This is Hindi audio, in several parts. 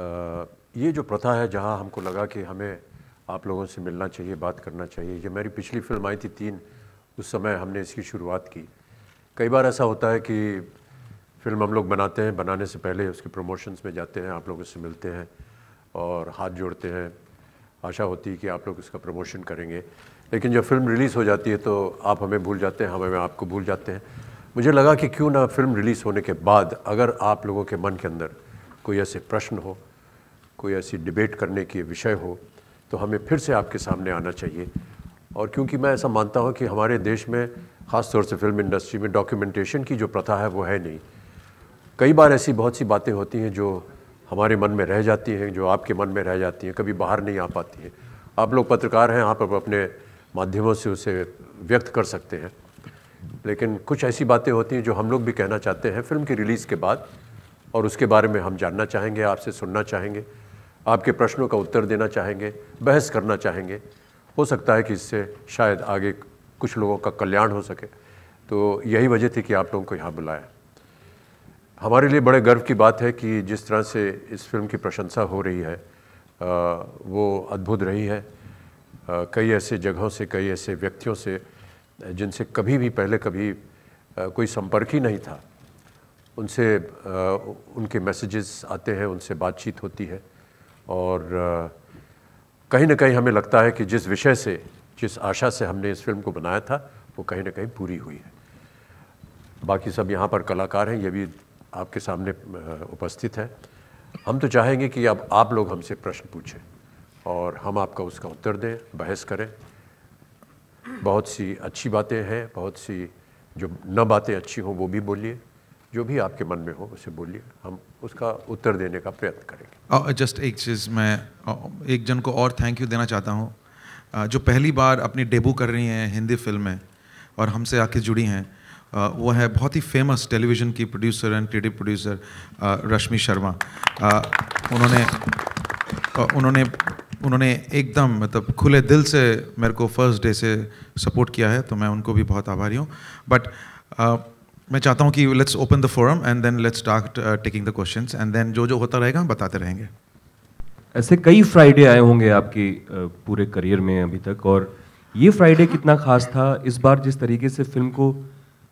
ये जो प्रथा है जहाँ हमको लगा कि हमें आप लोगों से मिलना चाहिए बात करना चाहिए ये मेरी पिछली फिल्म आई थी तीन उस समय हमने इसकी शुरुआत की कई बार ऐसा होता है कि फिल्म हम लोग बनाते हैं बनाने से पहले उसके प्रमोशंस में जाते हैं आप लोगों से मिलते हैं और हाथ जोड़ते हैं आशा होती है कि आप लोग इसका प्रमोशन करेंगे लेकिन जब फिल्म रिलीज़ हो जाती है तो आप हमें भूल जाते हैं हमें आपको भूल जाते हैं मुझे लगा कि क्यों ना फिल्म रिलीज़ होने के बाद अगर आप लोगों के मन के अंदर कोई ऐसे प्रश्न हो कोई ऐसी डिबेट करने के विषय हो तो हमें फिर से आपके सामने आना चाहिए और क्योंकि मैं ऐसा मानता हूँ कि हमारे देश में ख़ास तौर से फिल्म इंडस्ट्री में डॉक्यूमेंटेशन की जो प्रथा है वो है नहीं कई बार ऐसी बहुत सी बातें होती हैं जो हमारे मन में रह जाती हैं जो आपके मन में रह जाती हैं कभी बाहर नहीं आ पाती हैं आप लोग पत्रकार हैं आप अपने माध्यमों से उसे व्यक्त कर सकते हैं लेकिन कुछ ऐसी बातें होती हैं जो हम लोग भी कहना चाहते हैं फिल्म की रिलीज़ के बाद और उसके बारे में हम जानना चाहेंगे आपसे सुनना चाहेंगे आपके प्रश्नों का उत्तर देना चाहेंगे बहस करना चाहेंगे हो सकता है कि इससे शायद आगे कुछ लोगों का कल्याण हो सके तो यही वजह थी कि आप लोगों को यहाँ बुलाया हमारे लिए बड़े गर्व की बात है कि जिस तरह से इस फिल्म की प्रशंसा हो रही है वो अद्भुत रही है कई ऐसे जगहों से कई ऐसे व्यक्तियों से जिनसे कभी भी पहले कभी कोई संपर्क ही नहीं था उनसे उनके मैसेजेस आते हैं उनसे बातचीत होती है और कहीं ना कहीं हमें लगता है कि जिस विषय से जिस आशा से हमने इस फिल्म को बनाया था वो कहीं ना कहीं पूरी हुई है बाकी सब यहाँ पर कलाकार हैं ये भी आपके सामने उपस्थित हैं हम तो चाहेंगे कि अब आप लोग हमसे प्रश्न पूछें और हम आपका उसका उत्तर दें बहस करें बहुत सी अच्छी बातें हैं बहुत सी जो न बातें अच्छी हों वो भी बोलिए जो भी आपके मन में हो उसे बोलिए हम उसका उत्तर देने का प्रयत्न करेंगे जस्ट एक चीज़ मैं एक जन को और थैंक यू देना चाहता हूँ जो पहली बार अपनी डेब्यू कर रही हैं हिंदी फिल्म में और हमसे आके जुड़ी हैं वो है बहुत ही फेमस टेलीविज़न की producer and T producer Rashmi Sharma उन्होंने उन्होंने उन्होंने एकदम मतलब खुले दिल से मेरे को फर्स्ट डे से सपोर्ट किया है तो मैं उनको भी बहुत आभारी हूँ बट मैं चाहता हूँ कि let's open the forum and then let's start taking the questions and then जो जो होता रहेगा हम बताते रहेंगे ऐसे कई फ्राइडे आए होंगे आपके uh, पूरे करियर में अभी तक और ये फ्राइडे कितना खास था इस बार जिस तरीके से फिल्म को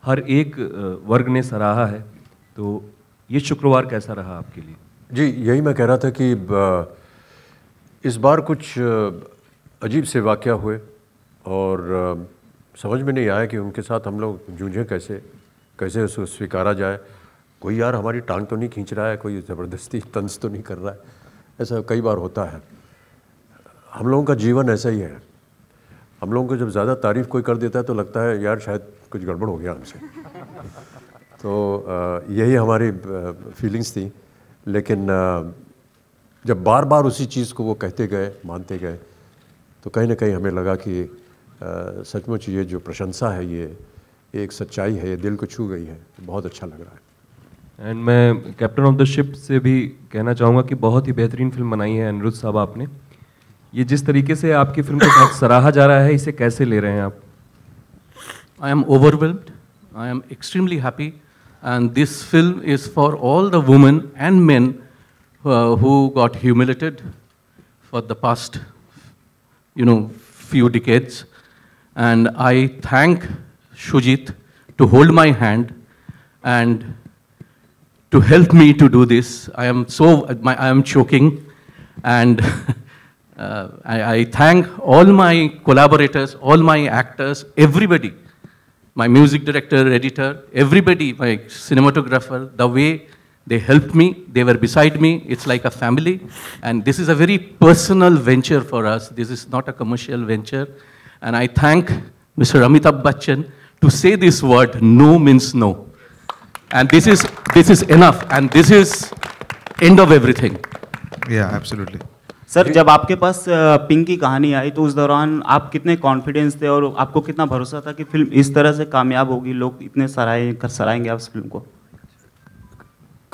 हर एक uh, वर्ग ने सराहा है तो ये शुक्रवार कैसा रहा आपके लिए जी यही मैं कह रहा था कि uh, इस बार कुछ अजीब से वाक़ हुए और समझ में नहीं आया कि उनके साथ हम लोग जूझें कैसे कैसे उसको स्वीकारा जाए कोई यार हमारी टांग तो नहीं खींच रहा है कोई ज़बरदस्ती तंज तो नहीं कर रहा है ऐसा कई बार होता है हम लोगों का जीवन ऐसा ही है हम लोगों को जब ज़्यादा तारीफ़ कोई कर देता है तो लगता है यार शायद कुछ गड़बड़ हो गया हमसे तो यही हमारी फीलिंग्स थी लेकिन जब बार बार उसी चीज़ को वो कहते गए मानते गए तो कहीं ना कहीं हमें लगा कि सचमुच ये जो प्रशंसा है ये ये एक सच्चाई है ये दिल को छू गई है बहुत अच्छा लग रहा है एंड मैं कैप्टन ऑफ द शिप से भी कहना चाहूँगा कि बहुत ही बेहतरीन फिल्म बनाई है अनिरुद्ध साहब आपने ये जिस तरीके से आपकी फिल्म को साथ सराहा जा रहा है इसे कैसे ले रहे हैं आप I am overwhelmed I am extremely happy and this film is for all the women and men who got humiliated for the past you know few decades and I thank Shujit to hold my hand and to help me to do this. I am so, my, I am choking and uh, I, I, thank all my collaborators, all my actors, everybody, my music director, editor, everybody, my cinematographer, the way they helped me, they were beside me, it's like a family. And this is a very personal venture for us. This is not a commercial venture. And I thank Mr. Amitabh Bachchan to say this word, no means no. And this is, this is enough. And this is end of everything. Yeah, absolutely. Sir जब आपके पास पिंक की कहानी आई तो उस दौरान आप कितने कॉन्फिडेंस थे और आपको कितना भरोसा था कि फिल्म इस तरह से कामयाब होगी लोग इतने सराहे कर सराहेंगे आप इस फिल्म को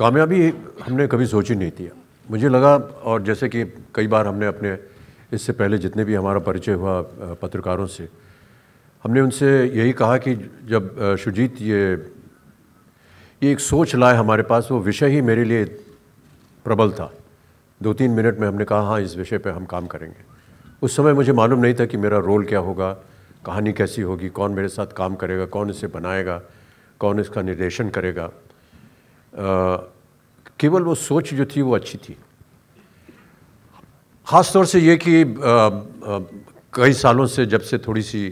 कामयाबी हमने कभी सोची नहीं थी मुझे लगा और जैसे कि कई बार हमने अपने इससे पहले जितने भी हमारा परिचय हुआ पत्रकारों से हमने उनसे यही कहा कि जब शुजीत ये ये एक सोच लाए हमारे पास वो विषय ही मेरे लिए प्रबल था दो तीन मिनट में हमने कहा हाँ इस विषय पे हम काम करेंगे उस समय मुझे मालूम नहीं था कि मेरा रोल क्या होगा कहानी कैसी होगी कौन मेरे साथ काम करेगा कौन इसे बनाएगा कौन इसका निर्देशन करेगा केवल वो सोच जो थी वो अच्छी थी ख़ास तौर से ये कि आ, आ, कई सालों से जब से थोड़ी सी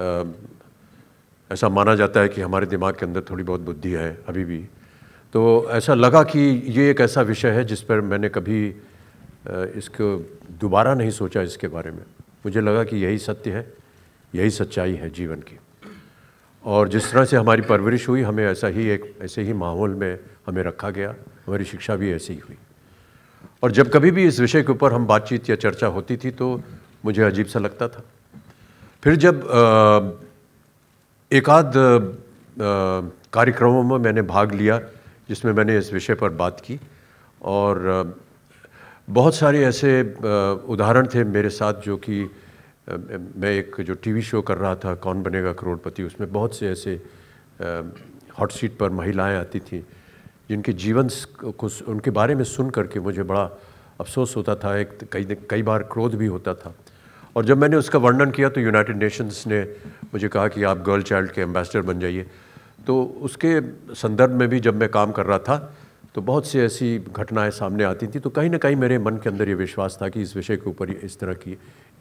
ऐसा माना जाता है कि हमारे दिमाग के अंदर थोड़ी बहुत बुद्धि है अभी भी तो ऐसा लगा कि ये एक ऐसा विषय है जिस पर मैंने कभी इसको दोबारा नहीं सोचा इसके बारे में मुझे लगा कि यही सत्य है यही सच्चाई है जीवन की और जिस तरह से हमारी परवरिश हुई हमें ऐसा ही एक ऐसे ही माहौल में हमें रखा गया हमारी शिक्षा भी ऐसी ही हुई और जब कभी भी इस विषय के ऊपर हम बातचीत या चर्चा होती थी तो मुझे अजीब सा लगता था फिर जब एक आध कार्यक्रमों में मैंने भाग लिया जिसमें मैंने इस विषय पर बात की और बहुत सारे ऐसे उदाहरण थे मेरे साथ जो कि मैं एक जो टीवी शो कर रहा था कौन बनेगा करोड़पति उसमें बहुत से ऐसे हॉट सीट पर महिलाएं आती थीं जिनके जीवन को उनके बारे में सुन करके मुझे बड़ा अफसोस होता था एक कई कई बार क्रोध भी होता था और जब मैंने उसका वर्णन किया तो यूनाइटेड नेशंस ने मुझे कहा कि आप गर्ल चाइल्ड के एम्बेसडर बन जाइए तो उसके संदर्भ में भी जब मैं काम कर रहा था तो बहुत सी ऐसी घटनाएं सामने आती थी तो कहीं ना कहीं मेरे मन के अंदर ये विश्वास था कि इस विषय के ऊपर इस तरह की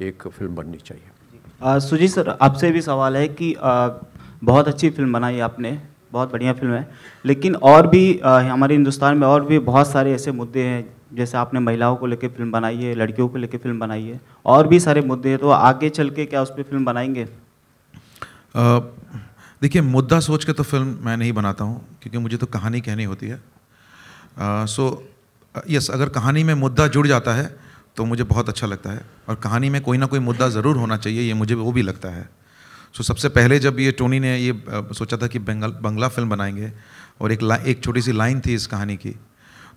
एक फिल्म बननी चाहिए सुजीत सर आपसे भी सवाल है कि आ, बहुत अच्छी फिल्म बनाई आपने बहुत बढ़िया फिल्म है लेकिन और भी हमारे हिंदुस्तान में और भी बहुत सारे ऐसे मुद्दे हैं जैसे आपने महिलाओं को लेकर फिल्म बनाई है लड़कियों को लेकर फिल्म बनाई है और भी सारे मुद्दे हैं तो आगे चल के क्या उस पर फिल्म बनाएंगे देखिए मुद्दा सोच के तो फिल्म मैं नहीं बनाता हूँ क्योंकि मुझे तो कहानी कहनी होती है सो यस अगर कहानी में मुद्दा जुड़ जाता है तो मुझे बहुत अच्छा लगता है और कहानी में कोई ना कोई मुद्दा ज़रूर होना चाहिए ये मुझे वो भी लगता है सो so, सबसे पहले जब ये टोनी ने ये सोचा था कि बंगला फिल्म बनाएंगे और एक एक छोटी सी लाइन थी इस कहानी की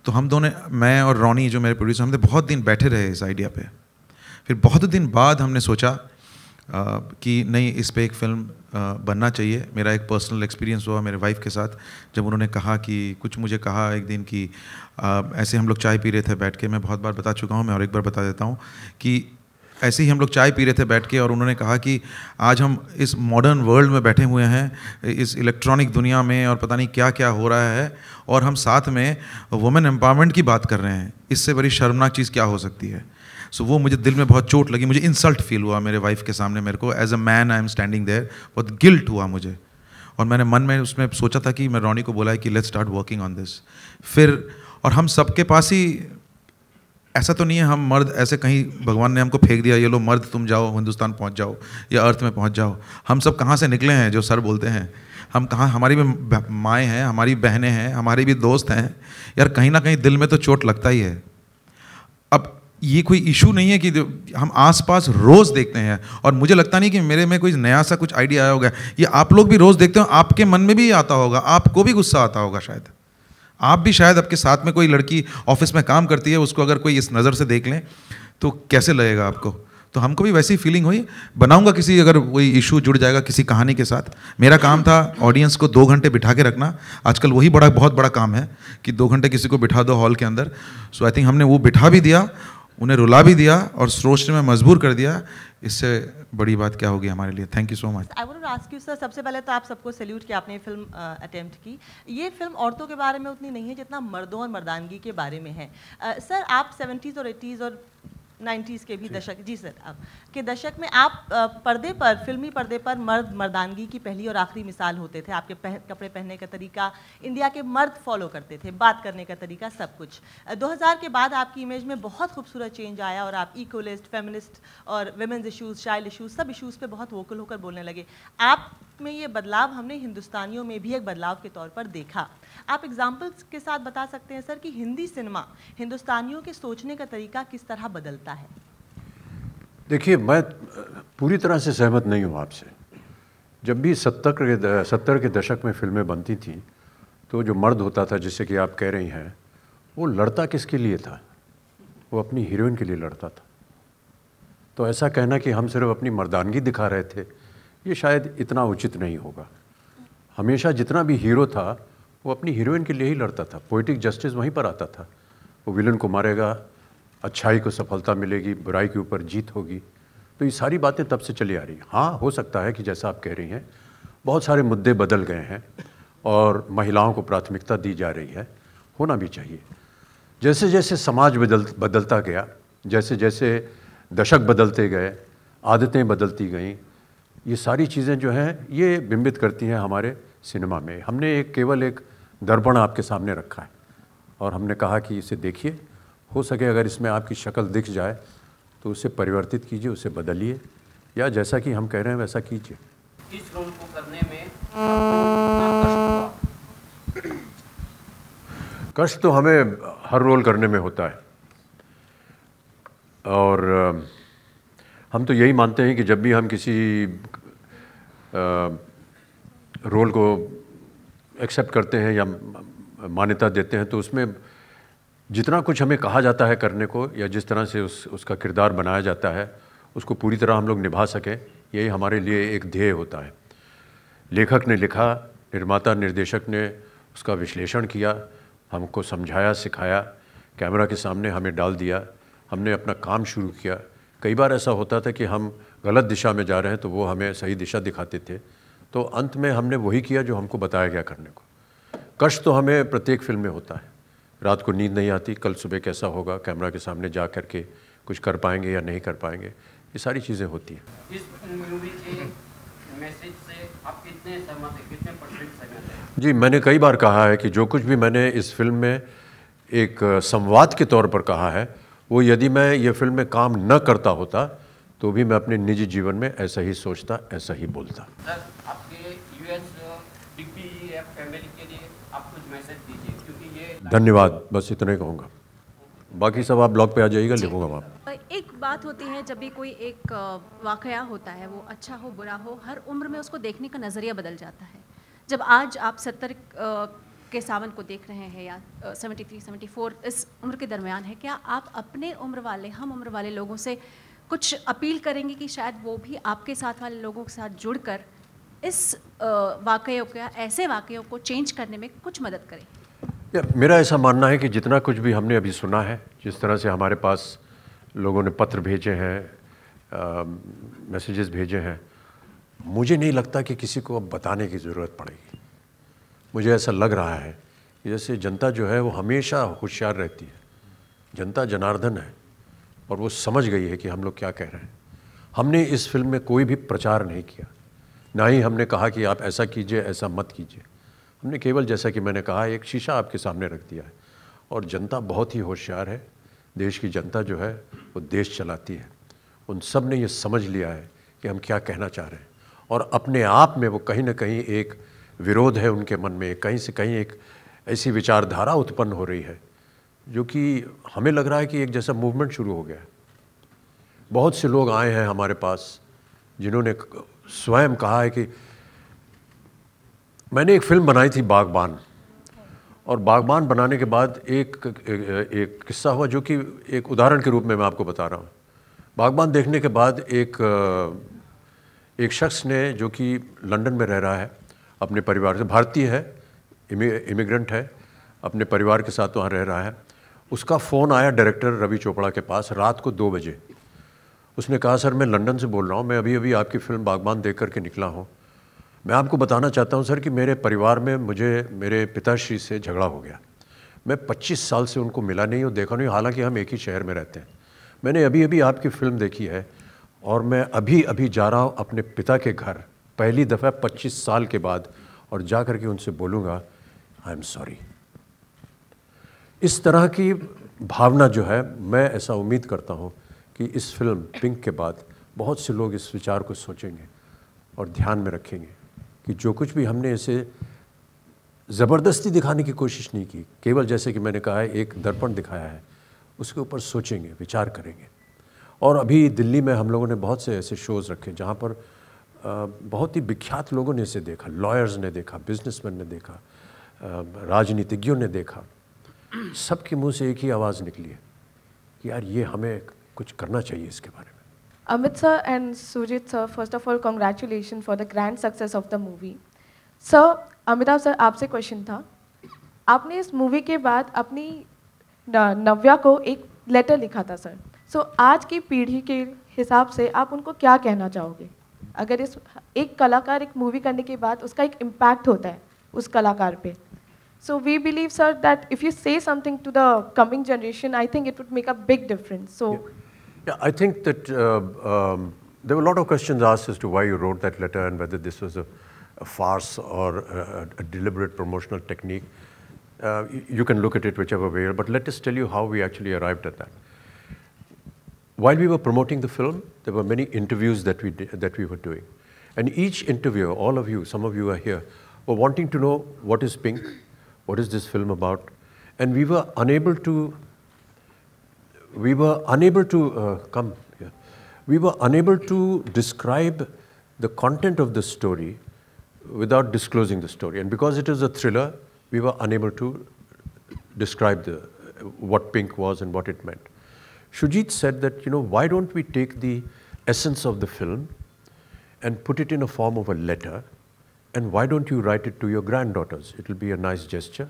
तो हम दोनों मैं और रोनी जो मेरे प्रोड्यूसर हमने बहुत दिन बैठे रहे इस आइडिया पे फिर बहुत दिन बाद हमने सोचा आ, कि नहीं इस पर एक फिल्म आ, बनना चाहिए मेरा एक पर्सनल एक्सपीरियंस हुआ मेरे वाइफ के साथ जब उन्होंने कहा कि कुछ मुझे कहा एक दिन कि आ, ऐसे हम लोग चाय पी रहे थे बैठ के मैं बहुत बार बता चुका हूँ मैं और एक बार बता देता हूँ कि ऐसे ही हम लोग चाय पी रहे थे बैठ के और उन्होंने कहा कि आज हम इस मॉडर्न वर्ल्ड में बैठे हुए हैं इस इलेक्ट्रॉनिक दुनिया में और पता नहीं क्या क्या हो रहा है और हम साथ में वुमेन एम्पावरमेंट की बात कर रहे हैं इससे बड़ी शर्मनाक चीज़ क्या हो सकती है सो so, वो मुझे दिल में बहुत चोट लगी मुझे इंसल्ट फील हुआ मेरे वाइफ के सामने मेरे को as a man I am standing there बहुत गिल्ट हुआ मुझे और मैंने मन में उसमें सोचा था कि मैं रोनी को बोला है कि let's start working on this फिर और हम सबके पास ही ऐसा तो नहीं है हम मर्द ऐसे कहीं भगवान ने हमको फेंक दिया ये लो मर्द तुम जाओ हिंदुस्तान पहुंच जाओ या अर्थ में पहुंच जाओ हम सब कहाँ से निकले हैं जो सर बोलते हैं हम कहाँ हमारी भी माएँ हैं हमारी बहनें हैं हमारे भी दोस्त हैं यार कहीं ना कहीं दिल में तो चोट लगता ही है अब ये कोई इशू नहीं है कि हम आसपास रोज़ देखते हैं और मुझे लगता नहीं कि मेरे में कोई नया सा कुछ आइडिया आया होगा ये आप लोग भी रोज़ देखते हो आपके मन में भी आता होगा आपको भी गुस्सा आता होगा शायद आप भी शायद आपके साथ में कोई लड़की ऑफिस में काम करती है उसको अगर कोई इस नज़र से देख लें तो कैसे लगेगा आपको तो हमको भी वैसी फीलिंग हुई बनाऊंगा किसी अगर कोई इशू जुड़ जाएगा किसी कहानी के साथ मेरा काम था ऑडियंस को दो घंटे बिठा के रखना आजकल वही बड़ा बहुत बड़ा काम है कि दो घंटे किसी को बिठा दो हॉल के अंदर सो आई थिंक हमने वो बिठा भी दिया उन्हें रुला भी दिया और सोचने में मजबूर कर दिया इससे बड़ी बात क्या होगी हमारे लिए thank you so much I want ask you sir सबसे पहले तो आप सबको सैल्यूट किया आपने फिल्म अटेम्प्ट uh, की ये फिल्म औरतों के बारे में उतनी नहीं है जितना मर्दों और मर्दानगी के बारे में है सर uh, आप सेवेंटीज़ और एटीज़ और नाइन्टीज़ के भी दशक जी सर आप के दशक में आप पर्दे पर फिल्मी पर्दे पर मर्द मर्दानगी की पहली और आखिरी मिसाल होते थे आपके पह, कपड़े पहनने का तरीका इंडिया के मर्द फॉलो करते थे बात करने का तरीका सब कुछ 2000 के बाद आपकी इमेज में बहुत खूबसूरत चेंज आया और आप इकोलिस्ट फेमिनिस्ट और वेमेंस इशूज़ चाइल्ड इशूज़ सब इशूज़ पर बहुत वोकल होकर बोलने लगे आप में ये बदलाव हमने हिंदुस्तानियों में भी एक बदलाव के तौर पर देखा आप एग्जाम्पल्स के साथ बता सकते हैं सर कि हिंदी सिनेमा हिंदुस्तानियों के सोचने का तरीका किस तरह बदलता है देखिए मैं पूरी तरह से सहमत नहीं हूँ आपसे जब भी सत्तर के सत्तर के दशक में फिल्में बनती थी तो जो मर्द होता था जिससे कि आप कह रही हैं वो लड़ता किसके लिए था वो अपनी हीरोइन के लिए लड़ता था तो ऐसा कहना कि हम सिर्फ अपनी मर्दानगी दिखा रहे थे ये शायद इतना उचित नहीं होगा हमेशा जितना भी हीरो था वो अपनी हीरोइन के लिए ही लड़ता था पोइटिक जस्टिस वहीं पर आता था वो विलन को मारेगा अच्छाई को सफलता मिलेगी बुराई के ऊपर जीत होगी तो ये सारी बातें तब से चली आ रही हैं हाँ हो सकता है कि जैसा आप कह रही हैं बहुत सारे मुद्दे बदल गए हैं और महिलाओं को प्राथमिकता दी जा रही है होना भी चाहिए जैसे जैसे समाज बदल बदलता गया जैसे जैसे दशक बदलते गए आदतें बदलती गईं ये सारी चीज़ें जो हैं ये बिंबित करती हैं हमारे सिनेमा में हमने एक केवल एक दर्पण आपके सामने रखा है और हमने कहा कि इसे देखिए हो सके अगर इसमें आपकी शक्ल दिख जाए तो उसे परिवर्तित कीजिए उसे बदलिए या जैसा कि हम कह रहे हैं वैसा कीजिए इस रोल को करने में कष्ट तो हमें हर रोल करने में होता है और हम तो यही मानते हैं कि जब भी हम किसी रोल को एक्सेप्ट करते हैं या मान्यता देते हैं तो उसमें जितना कुछ हमें कहा जाता है करने को या जिस तरह से उस उसका किरदार बनाया जाता है उसको पूरी तरह हम लोग निभा सकें यही हमारे लिए एक ध्येय होता है लेखक ने लिखा निर्माता निर्देशक ने उसका विश्लेषण किया हमको समझाया सिखाया कैमरा के सामने हमें डाल दिया हमने अपना काम शुरू किया कई बार ऐसा होता था कि हम गलत दिशा में जा रहे हैं तो वो हमें सही दिशा दिखाते थे तो अंत में हमने वही किया जो हमको बताया गया करने को कष्ट तो हमें प्रत्येक फिल्म में होता है रात को नींद नहीं आती कल सुबह कैसा होगा कैमरा के सामने जा कर के कुछ कर पाएंगे या नहीं कर पाएंगे ये सारी चीज़ें होती हैं जी मैंने कई बार कहा है कि जो कुछ भी मैंने इस फिल्म में एक संवाद के तौर पर कहा है वो यदि मैं ये फिल्म में काम न करता होता तो भी मैं अपने निजी जीवन में ऐसा ही सोचता ऐसा ही बोलता सर आपके यूएस फैमिली e के लिए आप कुछ मैसेज धन्यवाद बस इतना ही कहूँगा बाकी सब आप ब्लॉग पे आ जाइएगा लिखूंगा वहाँ एक बात होती है जब भी कोई एक वाकया होता है वो अच्छा हो बुरा हो हर उम्र में उसको देखने का नज़रिया बदल जाता है जब आज आप सत्तर के सावन को देख रहे हैं या सेवेंटी थ्री सेवेंटी फोर इस उम्र के दरमियान है क्या आप अपने उम्र वाले हम उम्र वाले लोगों से कुछ अपील करेंगे कि शायद वो भी आपके साथ वाले लोगों के साथ जुड़कर इस वाक़े का ऐसे वाक़ों को चेंज करने में कुछ मदद करें मेरा ऐसा मानना है कि जितना कुछ भी हमने अभी सुना है जिस तरह से हमारे पास लोगों ने पत्र भेजे हैं मैसेजेस भेजे हैं मुझे नहीं लगता कि किसी को अब बताने की ज़रूरत पड़ेगी मुझे ऐसा लग रहा है कि जैसे जनता जो है वो हमेशा होशियार रहती है जनता जनार्दन है और वो समझ गई है कि हम लोग क्या कह रहे हैं हमने इस फिल्म में कोई भी प्रचार नहीं किया ना ही हमने कहा कि आप ऐसा कीजिए ऐसा मत कीजिए हमने केवल जैसा कि मैंने कहा एक शीशा आपके सामने रख दिया है और जनता बहुत ही होशियार है देश की जनता जो है वो देश चलाती है उन सब ने ये समझ लिया है कि हम क्या कहना चाह रहे हैं और अपने आप में वो कहीं ना कहीं एक विरोध है उनके मन में कहीं से कहीं एक ऐसी विचारधारा उत्पन्न हो रही है जो कि हमें लग रहा है कि एक जैसा मूवमेंट शुरू हो गया है बहुत से लोग आए हैं हमारे पास जिन्होंने स्वयं कहा है कि मैंने एक फिल्म बनाई थी बागबान और बागबान बनाने के बाद एक एक, किस्सा हुआ जो कि एक उदाहरण के रूप में मैं आपको बता रहा हूँ बागबान देखने के बाद एक एक शख्स ने जो कि लंदन में रह रहा है अपने परिवार से भारतीय है इमिग्रेंट है अपने परिवार के साथ वहाँ रह रहा है उसका फ़ोन आया डायरेक्टर रवि चोपड़ा के पास रात को दो बजे उसने कहा सर मैं लंदन से बोल रहा हूँ मैं अभी अभी आपकी फ़िल्म बागबान देख करके निकला हूँ मैं आपको बताना चाहता हूं सर कि मेरे परिवार में मुझे मेरे पिताश्री से झगड़ा हो गया मैं 25 साल से उनको मिला नहीं और देखा नहीं हालांकि हम एक ही शहर में रहते हैं मैंने अभी अभी आपकी फ़िल्म देखी है और मैं अभी अभी जा रहा हूँ अपने पिता के घर पहली दफ़ा पच्चीस साल के बाद और जा कर के उनसे बोलूँगा आई एम सॉरी इस तरह की भावना जो है मैं ऐसा उम्मीद करता हूँ कि इस फिल्म पिंक के बाद बहुत से लोग इस विचार को सोचेंगे और ध्यान में रखेंगे कि जो कुछ भी हमने इसे ज़बरदस्ती दिखाने की कोशिश नहीं की केवल जैसे कि मैंने कहा है एक दर्पण दिखाया है उसके ऊपर सोचेंगे विचार करेंगे और अभी दिल्ली में हम लोगों ने बहुत से ऐसे शोज़ रखे जहाँ पर बहुत ही विख्यात लोगों ने इसे देखा लॉयर्स ने देखा बिजनेसमैन ने देखा राजनीतिज्ञों ने देखा सबके मुंह से एक ही आवाज़ निकली है कि यार ये हमें कुछ करना चाहिए इसके बारे में Amit sir and Sujit sir, first of all, congratulations for the grand success of the movie. Sir, Amitabh sir, आपसे question था आपने इस movie के बाद अपनी नव्या को एक letter लिखा था sir. so, आज की पीढ़ी के हिसाब से आप उनको क्या कहना चाहोगे अगर इस एक कलाकार एक movie करने के बाद उसका एक impact होता है उस कलाकार पे So we believe sir that if you say something to the coming generation, I think it would make a big difference. So yeah. Yeah, I think that uh, um, there were a lot of questions asked as to why you wrote that letter and whether this was a, a farce or a, a, deliberate promotional technique. Uh, you, you can look at it whichever way, but let us tell you how we actually arrived at that. While we were promoting the film, there were many interviews that we, did, that we were doing. And each interviewer, all of you, some of you are here, were wanting to know what is Pink, what is this film about, and we were unable to we were unable to uh, come here. We were unable to describe the content of the story without disclosing the story. And because it is a thriller, we were unable to describe the, what pink was and what it meant. Shujit said that, you know, why don't we take the essence of the film and put it in a form of a letter and why don't you write it to your granddaughters? It'll be a nice gesture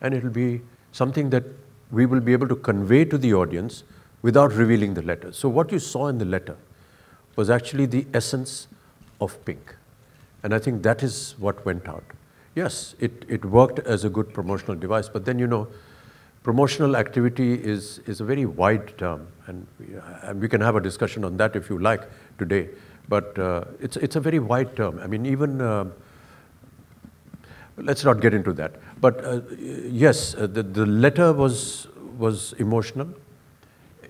and it'll be something that we will be able to convey to the audience without revealing the letter. So what you saw in the letter was actually the essence of pink. And I think that is what went out. Yes, it, it worked as a good promotional device, but then, you know, promotional activity is, is a very wide term, and, and we can have a discussion on that if you like today. But uh, it's, it's a very wide term. I mean, even uh, Let's not get into that. But uh, yes, uh, the, the letter was, was emotional.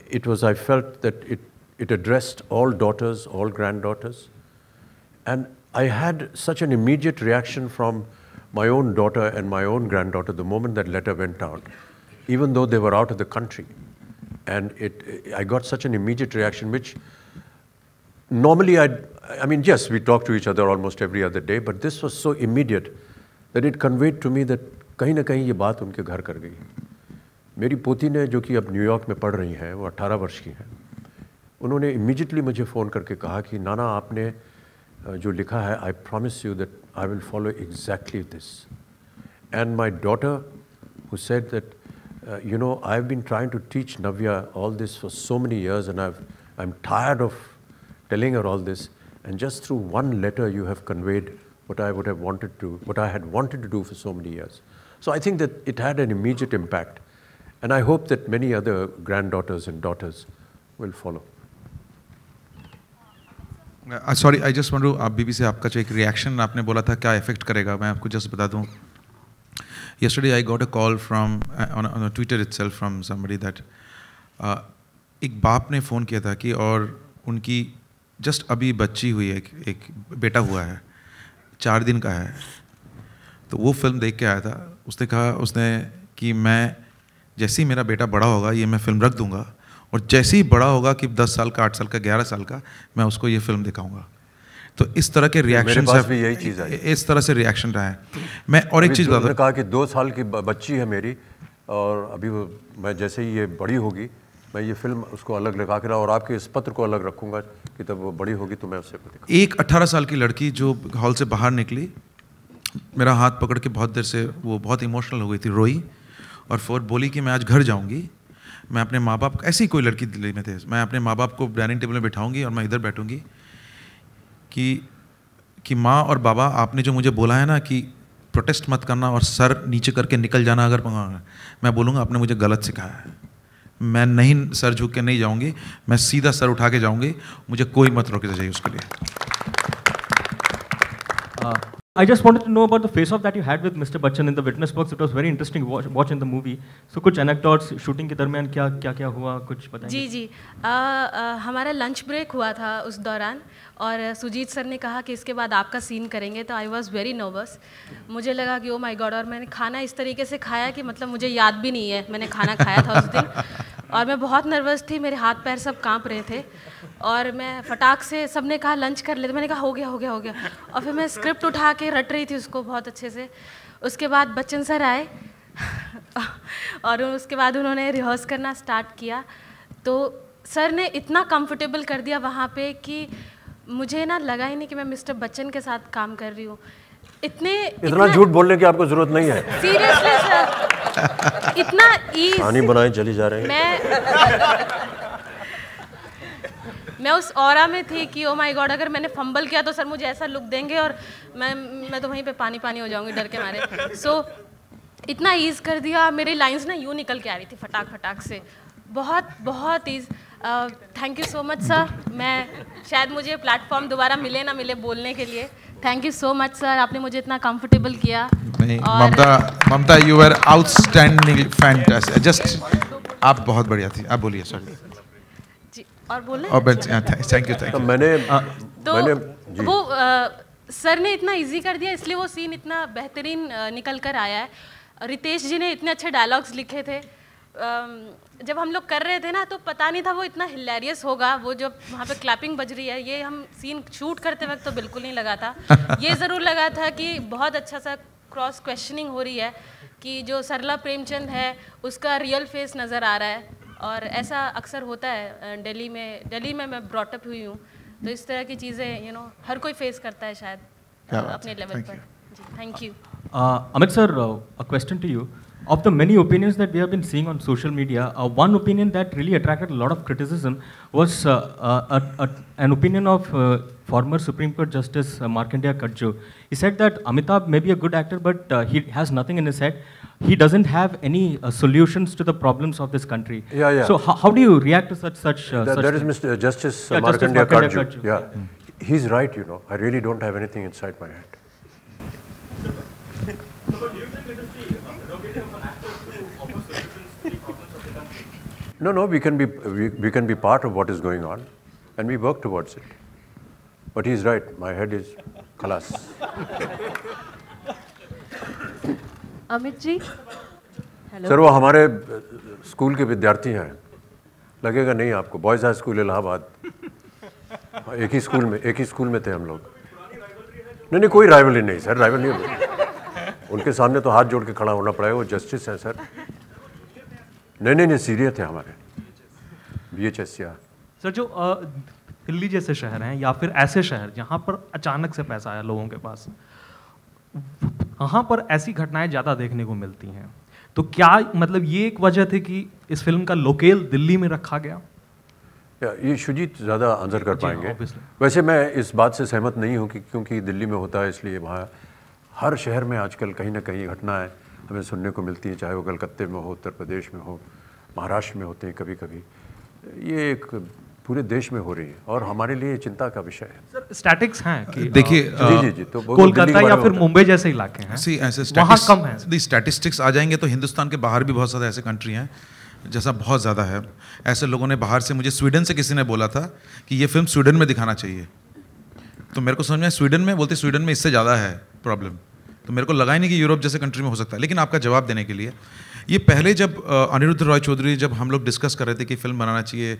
It was, I felt that it, it addressed all daughters, all granddaughters. And I had such an immediate reaction from my own daughter and my own granddaughter the moment that letter went out, even though they were out of the country. And it, I got such an immediate reaction, which normally I, I mean, yes, we talk to each other almost every other day, but this was so immediate that it conveyed to me that कहीं ना कहीं ये बात उनके घर कर गई मेरी पोती ने जो कि अब न्यूयॉर्क में पढ़ रही हैं वो 18 वर्ष की हैं उन्होंने इमीजिएटली मुझे फ़ोन करके कहा कि नाना आपने जो लिखा है I promise you that I will follow exactly this and my daughter who said that you know, I've been trying to teach Navya all this for so many years and I've, I'm tired of telling her all this. And just through one letter, you have conveyed what I would have wanted to, what I had wanted to do for so many years. So I think that it had an immediate impact. And I hope that many other granddaughters and daughters will follow. Uh, sorry, I just want to आप uh, BBC से आपका जो एक रिएक्शन आपने बोला था क्या इफेक्ट करेगा मैं आपको just yesterday I got a call from uh, on, on Twitter itself from somebody that uh, एक बाप ने फ़ोन किया था कि और उनकी जस्ट अभी बच्ची हुई है एक, एक बेटा हुआ है चार दिन का है तो वो फिल्म देख के आया था उसने कहा उसने कि मैं जैसे ही मेरा बेटा बड़ा होगा ये मैं फिल्म रख दूंगा और जैसे ही बड़ा होगा कि दस साल का आठ साल का ग्यारह साल का मैं उसको ये फिल्म दिखाऊंगा तो इस तरह के तो रिएक्शन भी यही चीज़ है इस तरह से रिएक्शन रहा है मैं और एक चीज़ बता कहा कि दो साल की बच्ची है मेरी और अभी मैं जैसे ही ये बड़ी होगी मैं ये फिल्म उसको अलग लगा के रहा और आपके इस पत्र को अलग रखूँगा कि तब वो बड़ी होगी तो मैं उससे एक अट्ठारह साल की लड़की जो हॉल से बाहर निकली मेरा हाथ पकड़ के बहुत देर से वो बहुत इमोशनल हो गई थी रोई और फोर बोली कि मैं आज घर जाऊँगी मैं अपने माँ बाप ऐसी कोई लड़की दिल्ली में थे मैं अपने माँ बाप को डाइनिंग टेबल में बैठाऊँगी और मैं इधर बैठूँगी कि कि माँ और बाबा आपने जो मुझे बोला है ना कि प्रोटेस्ट मत करना और सर नीचे करके निकल जाना अगर मैं बोलूँगा आपने मुझे गलत सिखाया है मैं नहीं सर झुक के नहीं जाऊंगी मैं सीधा सर उठा के जाऊंगी मुझे कोई मत रोके चाहिए उसके लिए हाँ। I just wanted to know about the face-off that you had with Mr. Bachchan in the witness box. It was very interesting watch, watch in the movie. So कुछ anecdotes shooting के दरमियान क्या क्या क्या हुआ कुछ बताएंगे? जी जी हमारा lunch break हुआ था उस दौरान और सुजीत सर ने कहा कि इसके बाद आपका सीन करेंगे तो आई वॉज़ वेरी नर्वस मुझे लगा कि ओ माय गॉड और मैंने खाना इस तरीके से खाया कि मतलब मुझे याद भी नहीं है मैंने खाना खाया था उस दिन और मैं बहुत नर्वस थी मेरे हाथ पैर सब कांप रहे थे और मैं फटाक से सब ने कहा लंच कर लेते तो मैंने कहा हो गया हो गया हो गया और फिर मैं स्क्रिप्ट उठा के रट रही थी उसको बहुत अच्छे से उसके बाद बच्चन सर आए और उसके बाद उन्होंने रिहर्स करना स्टार्ट किया तो सर ने इतना कंफर्टेबल कर दिया वहाँ पे कि मुझे ना लगा ही नहीं कि मैं मिस्टर बच्चन के साथ काम कर रही हूँ इतने इतना झूठ बोलने की आपको जरूरत नहीं है सीरियसली सर इतना ईज बनाए चली जा रहे हैं मैं मैं उस और में थी कि ओ माय गॉड अगर मैंने फंबल किया तो सर मुझे ऐसा लुक देंगे और मैं मैं तो वहीं पे पानी पानी हो जाऊंगी डर के मारे सो so, इतना ईज कर दिया मेरी लाइंस ना यूँ निकल के आ रही थी फटाक फटाक से बहुत बहुत ease thank you so much sir मैं शायद मुझे प्लेटफॉर्म दोबारा मिले ना मिले बोलने के लिए thank you so much sir आपने मुझे इतना कंफर्टेबल किया Mamta Mamta you are outstanding fantastic just आप बहुत बढ़िया थी आप बोलिए सर जी और बोले और थैंक यू थैंक यू मैंने हाँ। तो मैंने वो आ, सर ने इतना इजी कर दिया इसलिए वो सीन इतना बेहतरीन निकल कर आया है रितेश जी ने इतने अच्छे डायलॉग्स लिखे थे जब हम लोग कर रहे थे ना तो पता नहीं था वो इतना हिलेरियस होगा वो जब वहाँ पे क्लैपिंग बज रही है ये हम सीन शूट करते वक्त तो बिल्कुल नहीं लगा था ये ज़रूर लगा था कि बहुत अच्छा सा क्रॉस क्वेश्चनिंग हो रही है कि जो सरला प्रेमचंद है उसका रियल फेस नज़र आ रहा है और ऐसा अक्सर होता है दिल्ली में दिल्ली में मैं ब्रॉटअप हुई हूँ तो इस तरह की चीज़ें यू नो हर कोई फेस करता है शायद अपने लेवल पर जी thank you Amit sir a question to you of the many opinions that we have been seeing on social media, uh, one opinion that really attracted a lot of criticism was uh, uh, a, a, an opinion of uh, former Supreme Court Justice uh, Markandeya Kadjo. He said that Amitabh may be a good actor, but uh, he has nothing in his head. He doesn't have any uh, solutions to the problems of this country. Yeah, yeah. So how do you react to such such? Th such that is Mr. Justice yeah, Markandeya, Kadjo. Yeah. Mm. he's right. You know, I really don't have anything inside my head. No, no, we can be, we, we can be part of what is going on and we work towards it. But he's right, my head is kalas. Amit ji Hello. Sir वो हमारे स्कूल uh, के विद्यार्थी हैं लगेगा नहीं आपको बॉयज हाई स्कूल इलाहाबाद एक ही स्कूल में एक ही स्कूल में थे हम लोग नहीं नहीं कोई राइवल नहीं सर राइवल नहीं उनके सामने तो हाथ जोड़ के खड़ा होना पड़ेगा वो जस्टिस हैं सर नहीं नहीं नहीं सीरियर थे हमारे बी एच एस या सर जो दिल्ली जैसे शहर हैं या फिर ऐसे शहर जहाँ पर अचानक से पैसा आया लोगों के पास वहाँ पर ऐसी घटनाएं ज़्यादा देखने को मिलती हैं तो क्या मतलब ये एक वजह थी कि इस फिल्म का लोकेल दिल्ली में रखा गया ये शुजीत ज़्यादा आंसर कर पाएंगे वैसे मैं इस बात से सहमत नहीं हूँ कि क्योंकि दिल्ली में होता है इसलिए वहाँ हर शहर में आजकल कहीं ना कहीं घटनाएं हमें सुनने को मिलती हैं चाहे वो कलकत्ते में हो उत्तर प्रदेश में हो महाराष्ट्र में होते हैं कभी कभी ये एक पूरे देश में हो रही है और हमारे लिए चिंता का विषय है सर स्टैटिक्स हैं कि देखिए जी जी जी तो कोलकाता या फिर मुंबई जैसे इलाके हैं सी ऐसे वहाँ कम है स्टैटिस्टिक्स आ जाएंगे तो हिंदुस्तान के बाहर भी बहुत सारे ऐसे कंट्री हैं जैसा बहुत ज़्यादा है ऐसे लोगों ने बाहर से मुझे स्वीडन से किसी ने बोला था कि ये फिल्म स्वीडन में दिखाना चाहिए तो मेरे को समझ में स्वीडन में बोलते स्वीडन में इससे ज़्यादा है प्रॉब्लम तो मेरे को लगा ही नहीं कि यूरोप जैसे कंट्री में हो सकता है लेकिन आपका जवाब देने के लिए ये पहले जब अनिरुद्ध रॉय चौधरी जब हम लोग डिस्कस कर रहे थे कि फिल्म बनाना चाहिए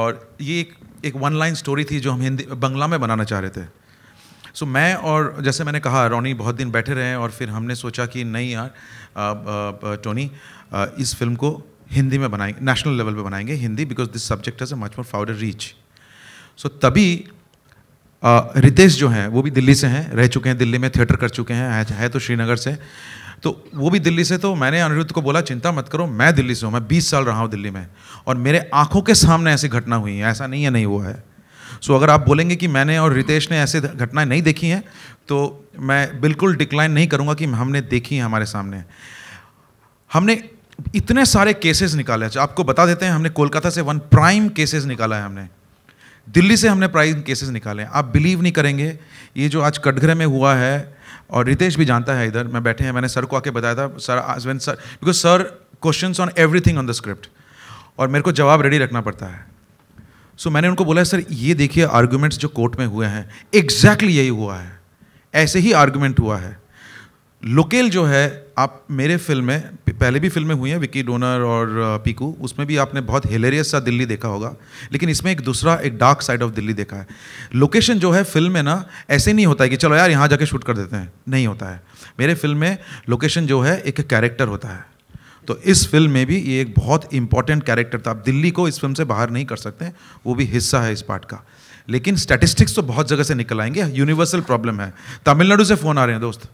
और ये एक एक वन लाइन स्टोरी थी जो हम हिंदी बंगला में बनाना चाह रहे थे सो so, मैं और जैसे मैंने कहा रोनी बहुत दिन बैठे रहे और फिर हमने सोचा कि नहीं यार टोनी इस फिल्म को हिंदी में बनाएंगे नेशनल लेवल पे बनाएंगे Hindi because this subject has a much more broader reach so तभी रितेश जो हैं वो भी दिल्ली से हैं रह चुके हैं दिल्ली में थिएटर कर चुके हैं है, है तो श्रीनगर से तो वो भी दिल्ली से तो मैंने अनिरुद्ध को बोला चिंता मत करो मैं दिल्ली से हूँ मैं बीस साल रहा हूँ दिल्ली में और मेरे आंखों के सामने ऐसी घटना हुई है ऐसा नहीं है नहीं हुआ है सो अगर आप बोलेंगे कि मैंने और रितेश ने ऐसी घटनाएं नहीं देखी हैं तो मैं बिल्कुल डिक्लाइन नहीं करूँगा कि हमने देखी है हमारे सामने हमने इतने सारे केसेस निकाले अच्छा, आपको बता देते हैं हमने कोलकाता से वन प्राइम केसेस निकाला है हमने दिल्ली से हमने प्राइज केसेस निकाले आप बिलीव नहीं करेंगे ये जो आज कटघरे में हुआ है और रितेश भी जानता है इधर मैं बैठे हैं मैंने सर को आके बताया था sir when sir because sir question on everything on the script और मेरे को जवाब रेडी रखना पड़ता है सो so, मैंने उनको बोला सर ये देखिए आर्ग्यूमेंट्स जो कोर्ट में हुए हैं एग्जैक्टली exactly यही हुआ है ऐसे ही आर्ग्यूमेंट हुआ है लोकेल जो है आप मेरे फिल्म में पहले भी फिल्में हुई हैं विकी डोनर और पीकू uh, उसमें भी आपने बहुत हिलेरियस सा दिल्ली देखा होगा लेकिन इसमें एक दूसरा एक डार्क साइड ऑफ दिल्ली देखा है लोकेशन जो है फिल्म में ना ऐसे नहीं होता है कि चलो यार यहाँ जाके शूट कर देते हैं नहीं होता है मेरे फिल्म में लोकेशन जो है एक कैरेक्टर होता है तो इस फिल्म में भी ये एक बहुत इंपॉर्टेंट कैरेक्टर था आप दिल्ली को इस फिल्म से बाहर नहीं कर सकते वो भी हिस्सा है इस पार्ट का लेकिन स्टैटिस्टिक्स तो बहुत जगह से निकल आएंगे यूनिवर्सल प्रॉब्लम है तमिलनाडु से फ़ोन आ रहे हैं दोस्त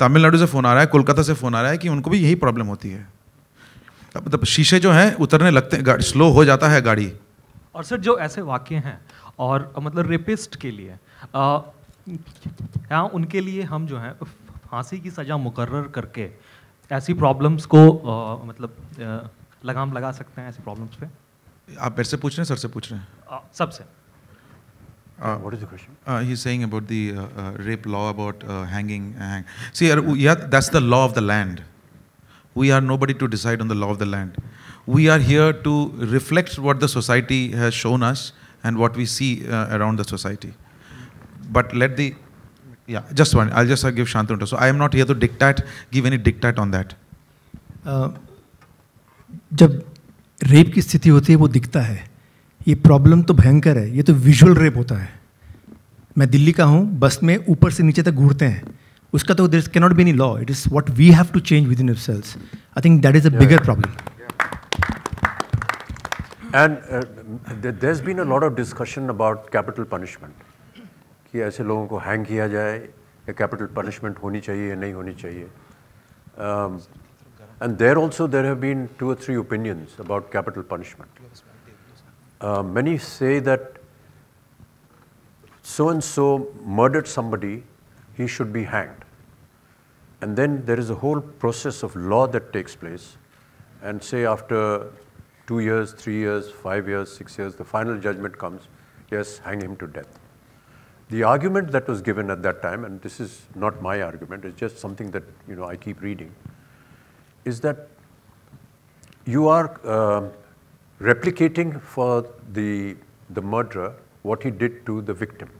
तमिलनाडु से फ़ोन आ रहा है कोलकाता से फ़ोन आ रहा है कि उनको भी यही प्रॉब्लम होती है मतलब शीशे जो हैं उतरने लगते हैं स्लो हो जाता है गाड़ी और सर जो ऐसे वाक्य हैं और मतलब रेपिस्ट के लिए हाँ उनके लिए हम जो हैं फांसी की सज़ा मुकर्र करके ऐसी प्रॉब्लम्स को आ, मतलब आ, लगाम लगा सकते हैं ऐसी प्रॉब्लम्स पे आप मेरे से पूछ रहे हैं सर से पूछ रहे हैं सबसे Uh, what is the question? Uh, he's saying about the uh, uh, rape law about uh, hanging. Uh, Hang. See, uh, we are, that's the law of the land. We are nobody to decide on the law of the land. We are here to reflect what the society has shown us and what we see uh, around the society. But let the, yeah, just one. I'll just uh, give Shantanu. So I am not here to dictate, give any dictate on that. Uh, जब रेप की स्थिति होती है वो दिखता है ये प्रॉब्लम तो भयंकर है ये तो विजुअल रेप होता है मैं दिल्ली का हूँ बस में ऊपर से नीचे तक घूरते हैं उसका तो there cannot be any law it is what we have to change within selves I think that is a bigger problem and there been a lot of discussion about capital punishment कि ऐसे लोगों को हैंग किया जाए या कैपिटल पनिशमेंट होनी चाहिए या नहीं होनी चाहिए and there also there have been two three opinions about capital punishment uh, many say that so and so murdered somebody, he should be hanged. And then there is a whole process of law that takes place. And say after two years, three years, five years, six years, the final judgment comes yes, hang him to death. The argument that was given at that time, and this is not my argument, it's just something that you know I keep reading, is that you are uh, replicating for the, the murderer what he did to the victim.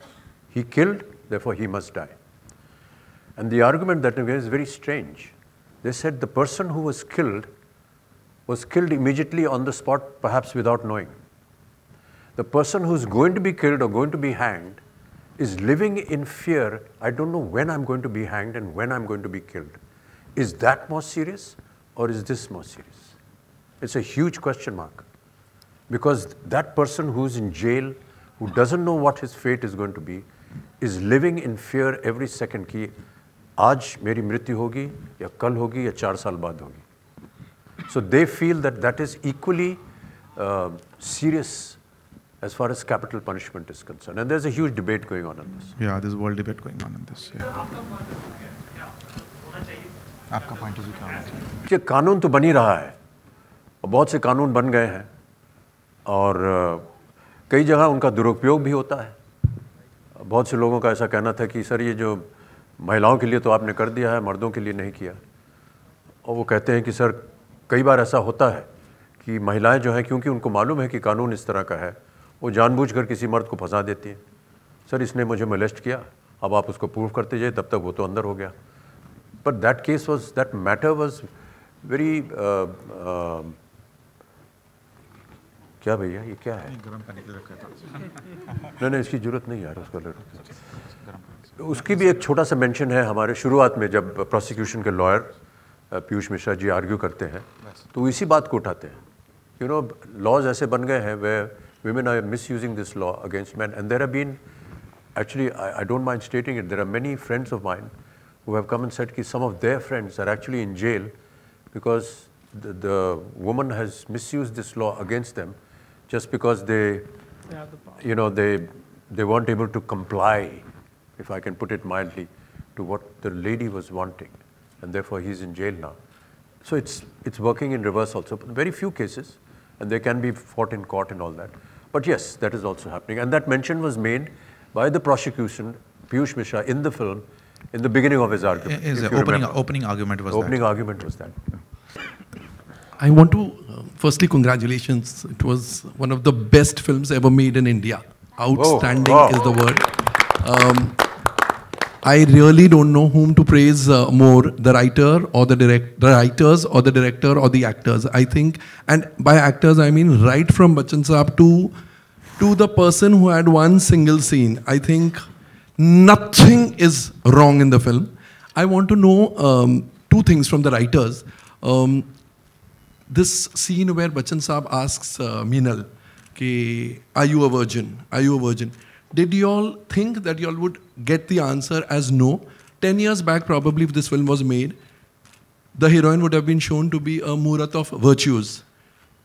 He killed, therefore he must die. And the argument that is very strange. They said the person who was killed was killed immediately on the spot, perhaps without knowing. The person who's going to be killed or going to be hanged is living in fear, I don't know when I'm going to be hanged and when I'm going to be killed. Is that more serious or is this more serious? It's a huge question mark. Because that person who's in jail, who doesn't know what his fate is going to be, is living in fear every second ki aaj meri मृत्यु hogi ya kal होगी या चार साल बाद होगी so they feel that that is equally serious as far as capital punishment is concerned. And there's a huge debate going on on this. Yeah, there's a world debate going on on this. आपका पॉइंट ऑफ व्यू क्या होना चाहिए? कानून तो बन ही रहा है और बहुत से कानून बन गए हैं और कई जगह उनका दुरुपयोग भी होता है बहुत से लोगों का ऐसा कहना था कि सर ये जो महिलाओं के लिए तो आपने कर दिया है मर्दों के लिए नहीं किया और वो कहते हैं कि सर कई बार ऐसा होता है कि महिलाएं जो हैं क्योंकि उनको मालूम है कि कानून इस तरह का है वो जानबूझकर किसी मर्द को फंसा देती हैं सर इसने मुझे मलेस्ट किया अब आप उसको प्रूव करते जाइए तब तक वो तो अंदर हो गया but that case was that matter was very क्या भैया ये क्या है नहीं नहीं इसकी जरूरत नहीं यार उसका अच्छा, उसकी भी एक छोटा सा मेंशन है हमारे शुरुआत में जब प्रोसिक्यूशन के लॉयर पीयूष मिश्रा जी आर्ग्यू करते हैं तो इसी बात को उठाते हैं यू नो लॉज ऐसे बन गए हैं way women are misusing this law against man and there are been actually I don't mind stating it there are many friends of mind who have come and said की some of their friends are actually in jail because the woman has misuse this law against them just because they, the you know, they, they weren't able to comply, if I can put it mildly, to what the lady was wanting. And therefore, he's in jail now. So it's, it's working in reverse also, but very few cases. And they can be fought in court and all that. But yes, that is also happening. And that mention was made by the prosecution, Piyush Mishra, in the film, in the beginning of his argument. Is opening, opening argument was opening that. Opening argument was that. I want to, uh, firstly, congratulations. It was one of the best films ever made in India. Outstanding oh, wow. is the word. Um, I really don't know whom to praise uh, more, the writer or the direct, the writers or the director or the actors. I think, and by actors I mean right from Bachchan Saab to to the person who had one single scene. I think nothing is wrong in the film. I want to know um, two things from the writers. Um, this scene where Bachchan Saab asks uh, Meenal, are you a virgin? Are you a virgin? Did you all think that you all would get the answer as no? 10 years back, probably, if this film was made, the heroine would have been shown to be a Murat of virtues.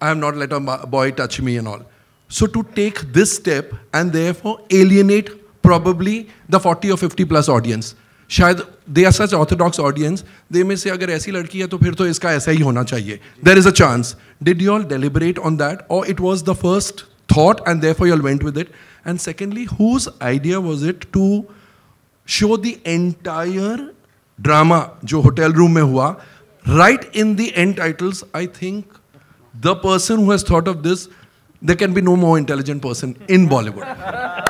I have not let a boy touch me and all. So to take this step and therefore alienate probably the 40 or 50 plus audience, शायद they are such orthodox audience they में से अगर ऐसी लड़की है तो फिर तो इसका ऐसा ही होना चाहिए there is a chance did you all deliberate on that और it was the first thought and therefore you'll went with it and secondly whose idea was it to show the entire drama जो होटल रूम में हुआ right in the end titles I think the person whose thought of this they can be no more intelligent person in Bollywood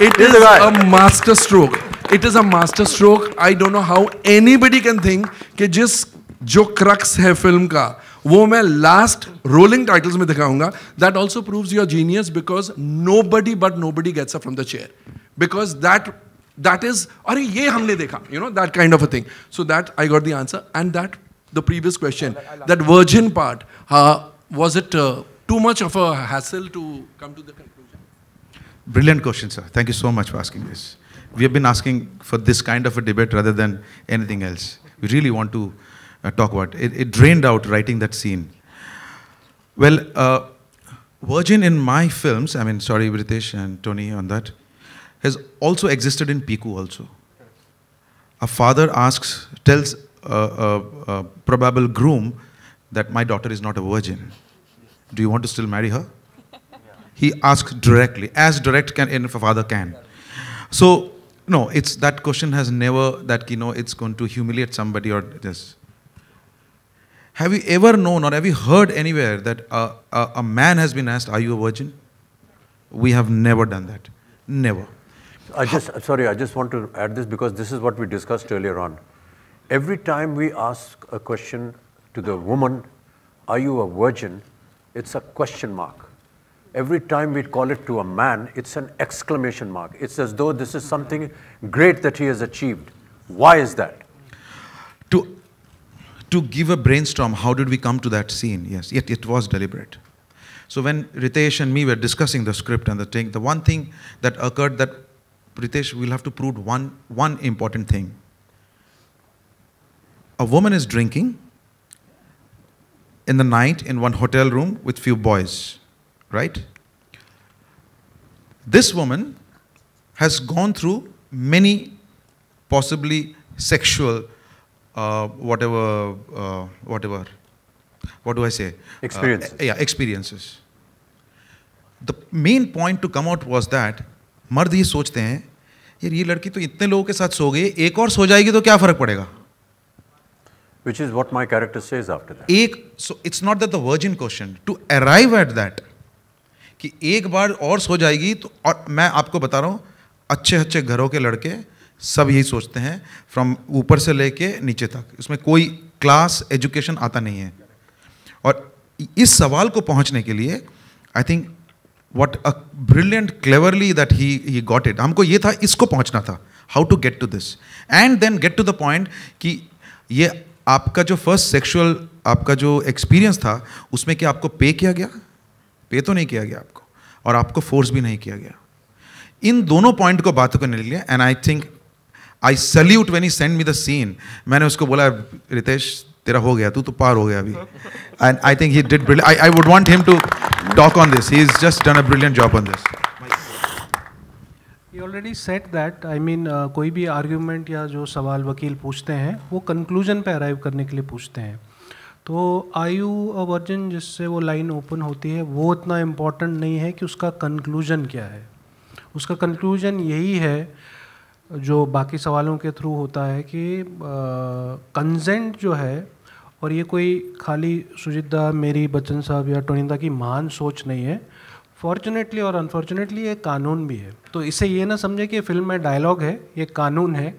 It is a master stroke. It is a master stroke. I don't know how anybody can think कि जिस जो क्रक्स है फिल्म का वो मैं लास्ट रोलिंग टाइटल्स में दिखाऊंगा that also proves your genius because nobody but nobody gets from the chair because that that is अरे ये हमने देखा you know that kind of a thing so that I got the answer and that the previous question that virgin part was it too much of a hassle to come to the Brilliant question, sir. Thank you so much for asking this. We have been asking for this kind of a debate rather than anything else. We really want to uh, talk about it. it. it. drained out writing that scene. Well, uh, Virgin in my films, I mean, sorry, British and Tony on that, has also existed in Piku also. A father asks, tells a, a, a probable groom that my daughter is not a virgin. Do you want to still marry her? He asked directly, as direct can any father can. So, no, it's that question has never that you know it's going to humiliate somebody or this. Have you ever known or have you heard anywhere that a, a, a man has been asked, "Are you a virgin?" We have never done that, never. I just sorry, I just want to add this because this is what we discussed earlier on. Every time we ask a question to the woman, "Are you a virgin?" It's a question mark every time we call it to a man, it's an exclamation mark. It's as though this is something great that he has achieved. Why is that? To, to give a brainstorm, how did we come to that scene? Yes, it, it was deliberate. So when Ritesh and me were discussing the script and the thing, the one thing that occurred that Ritesh, will have to prove one, one important thing. A woman is drinking in the night in one hotel room with few boys right? This woman has gone through many possibly sexual uh, whatever uh, whatever what do I say experiences uh, yeah experiences. The main point to come out was that मर्द ये सोचते हैं यार ये लड़की तो इतने लोगों के साथ सो गई एक और सो जाएगी तो क्या फर्क पड़ेगा which is what my character says after that. Ek, so it's not that the virgin question. To arrive at that, कि एक बार और सो जाएगी तो और मैं आपको बता रहा हूँ अच्छे अच्छे घरों के लड़के सब यही सोचते हैं फ्रॉम ऊपर से लेके नीचे तक इसमें कोई क्लास एजुकेशन आता नहीं है और इस सवाल को पहुंचने के लिए I think what a brilliant cleverly that he he got it हमको ये था इसको पहुंचना था how to get to this and then get to the point कि ये आपका जो फर्स्ट सेक्शुअल आपका जो एक्सपीरियंस था उसमें क्या आपको पे किया गया पे तो नहीं किया गया आपको और आपको फोर्स भी नहीं किया गया इन दोनों पॉइंट को बात करने लिया and I think I salute when he send me the scene मैंने उसको बोला रितेश तेरा हो गया तू तो पार हो गया अभी and I think he did I I would want him to talk on this he is just done a brilliant job on this you already said that I mean कोई भी आर्ग्यूमेंट या जो सवाल वकील पूछते हैं वो कंक्लूजन पे अराइव करने के लिए पूछते हैं तो आयु वर्जन जिससे वो लाइन ओपन होती है वो इतना इम्पॉर्टेंट नहीं है कि उसका कंक्लूजन क्या है उसका कंक्लूजन यही है जो बाकी सवालों के थ्रू होता है कि कंजेंट जो है और ये कोई खाली सुजिदा मेरी बच्चन साहब या टोनिंदा की महान सोच नहीं है फॉर्चुनेटली और अनफॉर्चुनेटली ये कानून भी है तो इसे ये ना समझे कि फिल्म में डायलॉग है ये कानून है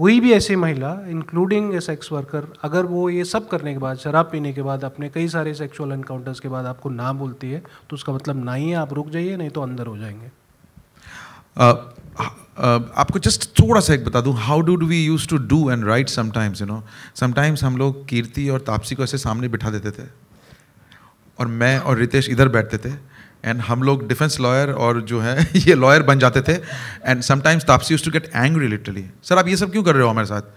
कोई भी ऐसी महिला इंक्लूडिंग ए सेक्स वर्कर अगर वो ये सब करने के बाद शराब पीने के बाद अपने कई सारे सेक्सुअल एनकाउंटर्स के बाद आपको ना बोलती है तो उसका मतलब ना ही है आप रुक जाइए नहीं तो अंदर हो जाएंगे आपको जस्ट थोड़ा सा एक बता दूँ how do we use to do and right sometimes you know sometimes हम लोग कीर्ति और तापसी को ऐसे सामने बिठा देते थे और मैं और रितेश इधर बैठते थे एंड हम लोग डिफेंस लॉयर और जो है ये लॉयर बन जाते थे and sometimes Taapsee use to get angry literally sir आप ये सब क्यों कर रहे हो हमारे साथ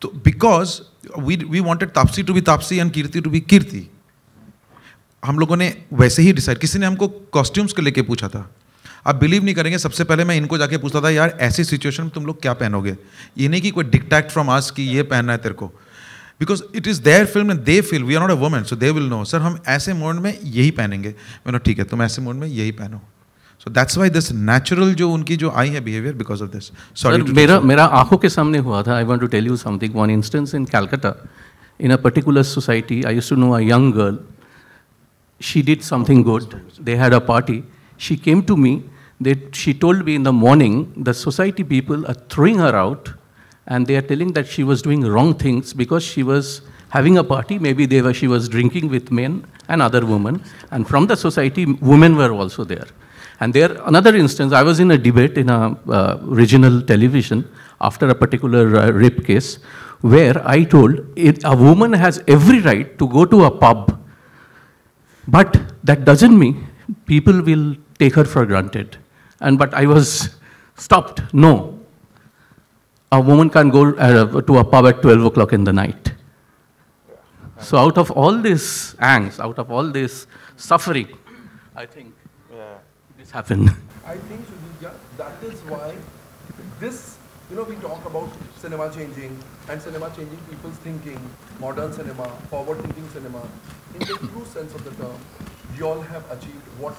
तो because we we wanted Taapsee to be Taapsee and Kirti to be Kirti हम लोगों ने वैसे ही डिसाइड किसी ने हमको कॉस्ट्यूम्स को लेके पूछा था आप बिलीव नहीं करेंगे सबसे पहले मैं इनको जाके पूछता था यार ऐसी सिचुएशन में तुम लोग क्या पहनोगे ये नहीं कि कोई डिक्टैक्ट फ्रॉम आस कि ये पहनना है तेरे को because it is their film and they feel we are not a woman so they will know sir हम ऐसे मोड में यही पहनेंगे मैंने ठीक है तुम ऐसे मोड में यही पहनो so that's why this natural जो उनकी जो आई है behaviour because of this sorry मेरा मेरा आंखों के सामने हुआ था I want to tell you something one instance in Calcutta in a particular society I use to know a young girl she did something good. They had a party. She came to me. They, she told me in the morning, the society people are throwing her out and they are telling that she was doing wrong things because she was having a party. Maybe they were, she was drinking with men and other women. And from the society, women were also there. And there, another instance, I was in a debate in a uh, regional television after a particular uh, rape case where I told it, a woman has every right to go to a pub, but that doesn't mean people will take her for granted. And but I was stopped. No, a woman can't go uh, to a pub at 12 o'clock in the night. So out of all this angst, out of all this suffering, I think yeah. this happened. I think, that is why this, you know, we talk about cinema changing and cinema changing people's thinking, modern cinema, forward-thinking cinema. In the true sense of the term, you all have achieved what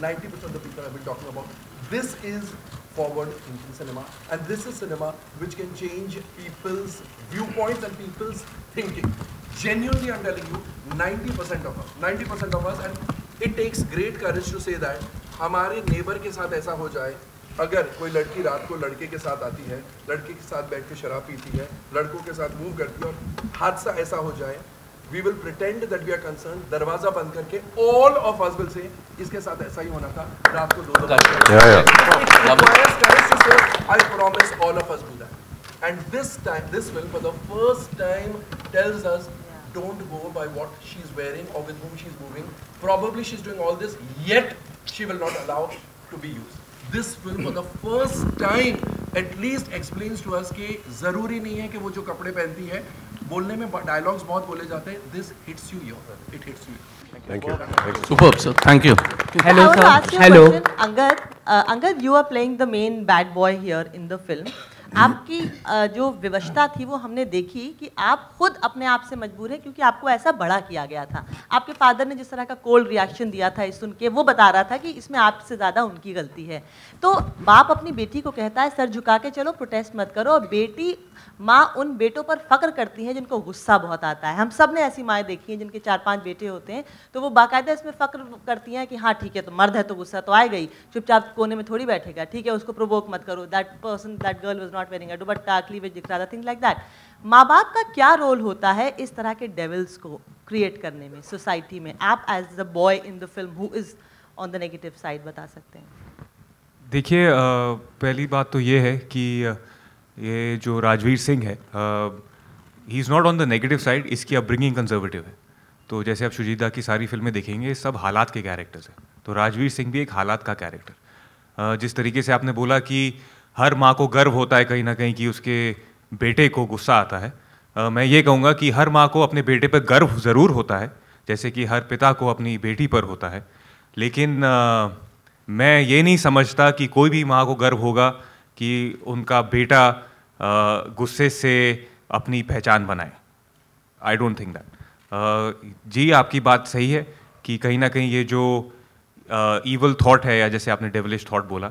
90% of the people have been talking about. This is forward into cinema. And this is cinema which can change people's viewpoints and people's thinking. Genuinely, I'm telling you, 90% of us, 90% of us, and it takes great courage to say that हमारे नेबर के साथ ऐसा हो जाए अगर कोई लड़की रात को लड़के के साथ आती है लड़के के साथ बैठ के शराब पीती है लड़कों के साथ मूव करती है और हादसा ऐसा हो जाए we will pretend that we are concern दरवाजा बंद करके all of us will say इसके साथ ऐसा ही होना था रात को दो I promise all of us do that and this time this film for the first time tells us don't go by what she is wearing और with whom she is moving probably she is doing all this yet she will not allow to be used this film for the first time at least explains to us के जरूरी नहीं है कि वो जो कपड़े पहनती है बोलने में डायलॉग्स बहुत बोले जाते हैं this hits you your it hits you thank you super sir thank you hello sir hello Angad Angad you are playing the main bad boy here in the film आपकी जो व्यवस्था थी वो हमने देखी कि आप खुद अपने आप से मजबूर हैं क्योंकि आपको ऐसा बड़ा किया गया था आपके फादर ने जिस तरह का कोल्ड रिएक्शन दिया था सुन के वो बता रहा था कि इसमें आपसे ज़्यादा उनकी गलती है तो बाप अपनी बेटी को कहता है सर झुका के चलो प्रोटेस्ट मत करो और बेटी माँ उन बेटों पर फक्र करती है जिनको गुस्सा बहुत आता है हम सब ने ऐसी माएँ देखी हैं जिनके चार पाँच बेटे होते हैं तो वो बाकायदा इसमें फक्र करती हैं कि हाँ ठीक है तो मर्द है तो गुस्सा तो आए गई चुपचाप कोने में थोड़ी बैठेगा ठीक है उसको प्रोवोक मत करो that person that girl was not wearing a dupatta cleavage दिख रहा था थिंग लाइक दैट माँ बाप का क्या रोल होता है इस तरह के डेवल्स को क्रिएट करने में सोसाइटी में आप as the boy in the film who is on the negative side बता सकते हैं देखिए पहली बात तो ये है कि ये जो राजवीर सिंह है he is not on the negative side इसकी अपब्रिंगिंग कंजर्वेटिव है तो जैसे आप शुजीदा की सारी फिल्में देखेंगे सब हालात के कैरेक्टर्स हैं तो राजवीर सिंह भी एक हालात का कैरेक्टर जिस तरीके से आपने बोला कि हर माँ को गर्व होता है कहीं ना कहीं कि उसके बेटे को गुस्सा आता है आ, मैं ये कहूँगा कि हर माँ को अपने बेटे पर गर्व ज़रूर होता है जैसे कि हर पिता को अपनी बेटी पर होता है लेकिन आ, मैं ये नहीं समझता कि कोई भी माँ को गर्व होगा कि उनका बेटा गुस्से से अपनी पहचान बनाए आई डोंट थिंक दैट जी आपकी बात सही है कि कहीं ना कहीं ये जो ईवल uh, थॉट है या जैसे आपने डेवलिश थॉट बोला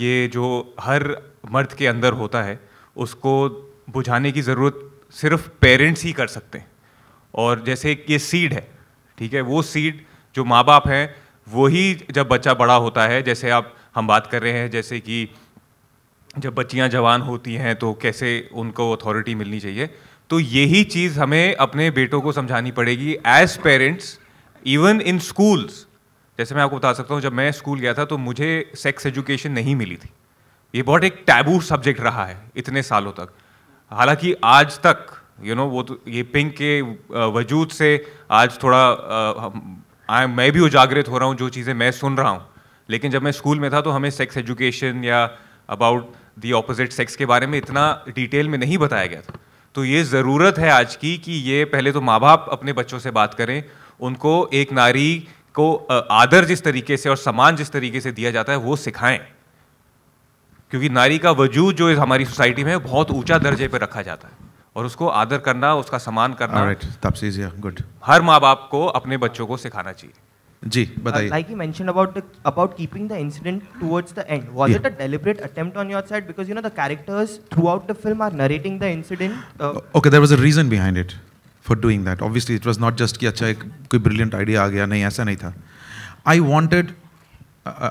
ये जो हर मर्द के अंदर होता है उसको बुझाने की ज़रूरत सिर्फ पेरेंट्स ही कर सकते हैं और जैसे ये सीड है ठीक है वो सीड जो माँ बाप हैं वही जब बच्चा बड़ा होता है जैसे आप हम बात कर रहे हैं जैसे कि जब बच्चियाँ जवान होती हैं तो कैसे उनको अथॉरिटी मिलनी चाहिए तो यही चीज़ हमें अपने बेटों को समझानी पड़ेगी as parents even in schools जैसे मैं आपको बता सकता हूँ जब मैं स्कूल गया था तो मुझे सेक्स एजुकेशन नहीं मिली थी ये बहुत एक टैबू सब्जेक्ट रहा है इतने सालों तक हालांकि आज तक यू you नो know, वो तो ये पिंक के वजूद से आज थोड़ा आ, मैं भी उजागृत हो रहा हूँ जो चीज़ें मैं सुन रहा हूँ लेकिन जब मैं स्कूल में था तो हमें सेक्स एजुकेशन या अबाउट दी ऑपोजिट सेक्स के बारे में इतना डिटेल में नहीं बताया गया था तो ये ज़रूरत है आज की कि ये पहले तो माँ बाप अपने बच्चों से बात करें उनको एक नारी को आदर जिस तरीके से और सम्मान जिस तरीके से दिया जाता है वो सिखाएं क्योंकि नारी का वजूद जो हमारी सोसाइटी में बहुत ऊंचा दर्जे पर रखा जाता है और उसको आदर करना उसका सम्मान करना right, गुड हर माँ बाप को अपने बच्चों को सिखाना चाहिए जी बताइए like you mention about about keeping the incident towards the end was it a deliberate attempt on your side because you know the characters throughout the film are narrating the incident okay there was a reason behind it for doing that obviously it was not just कि अच्छा एक कोई ब्रिलियंट आइडिया आ गया नहीं ऐसा नहीं था I wanted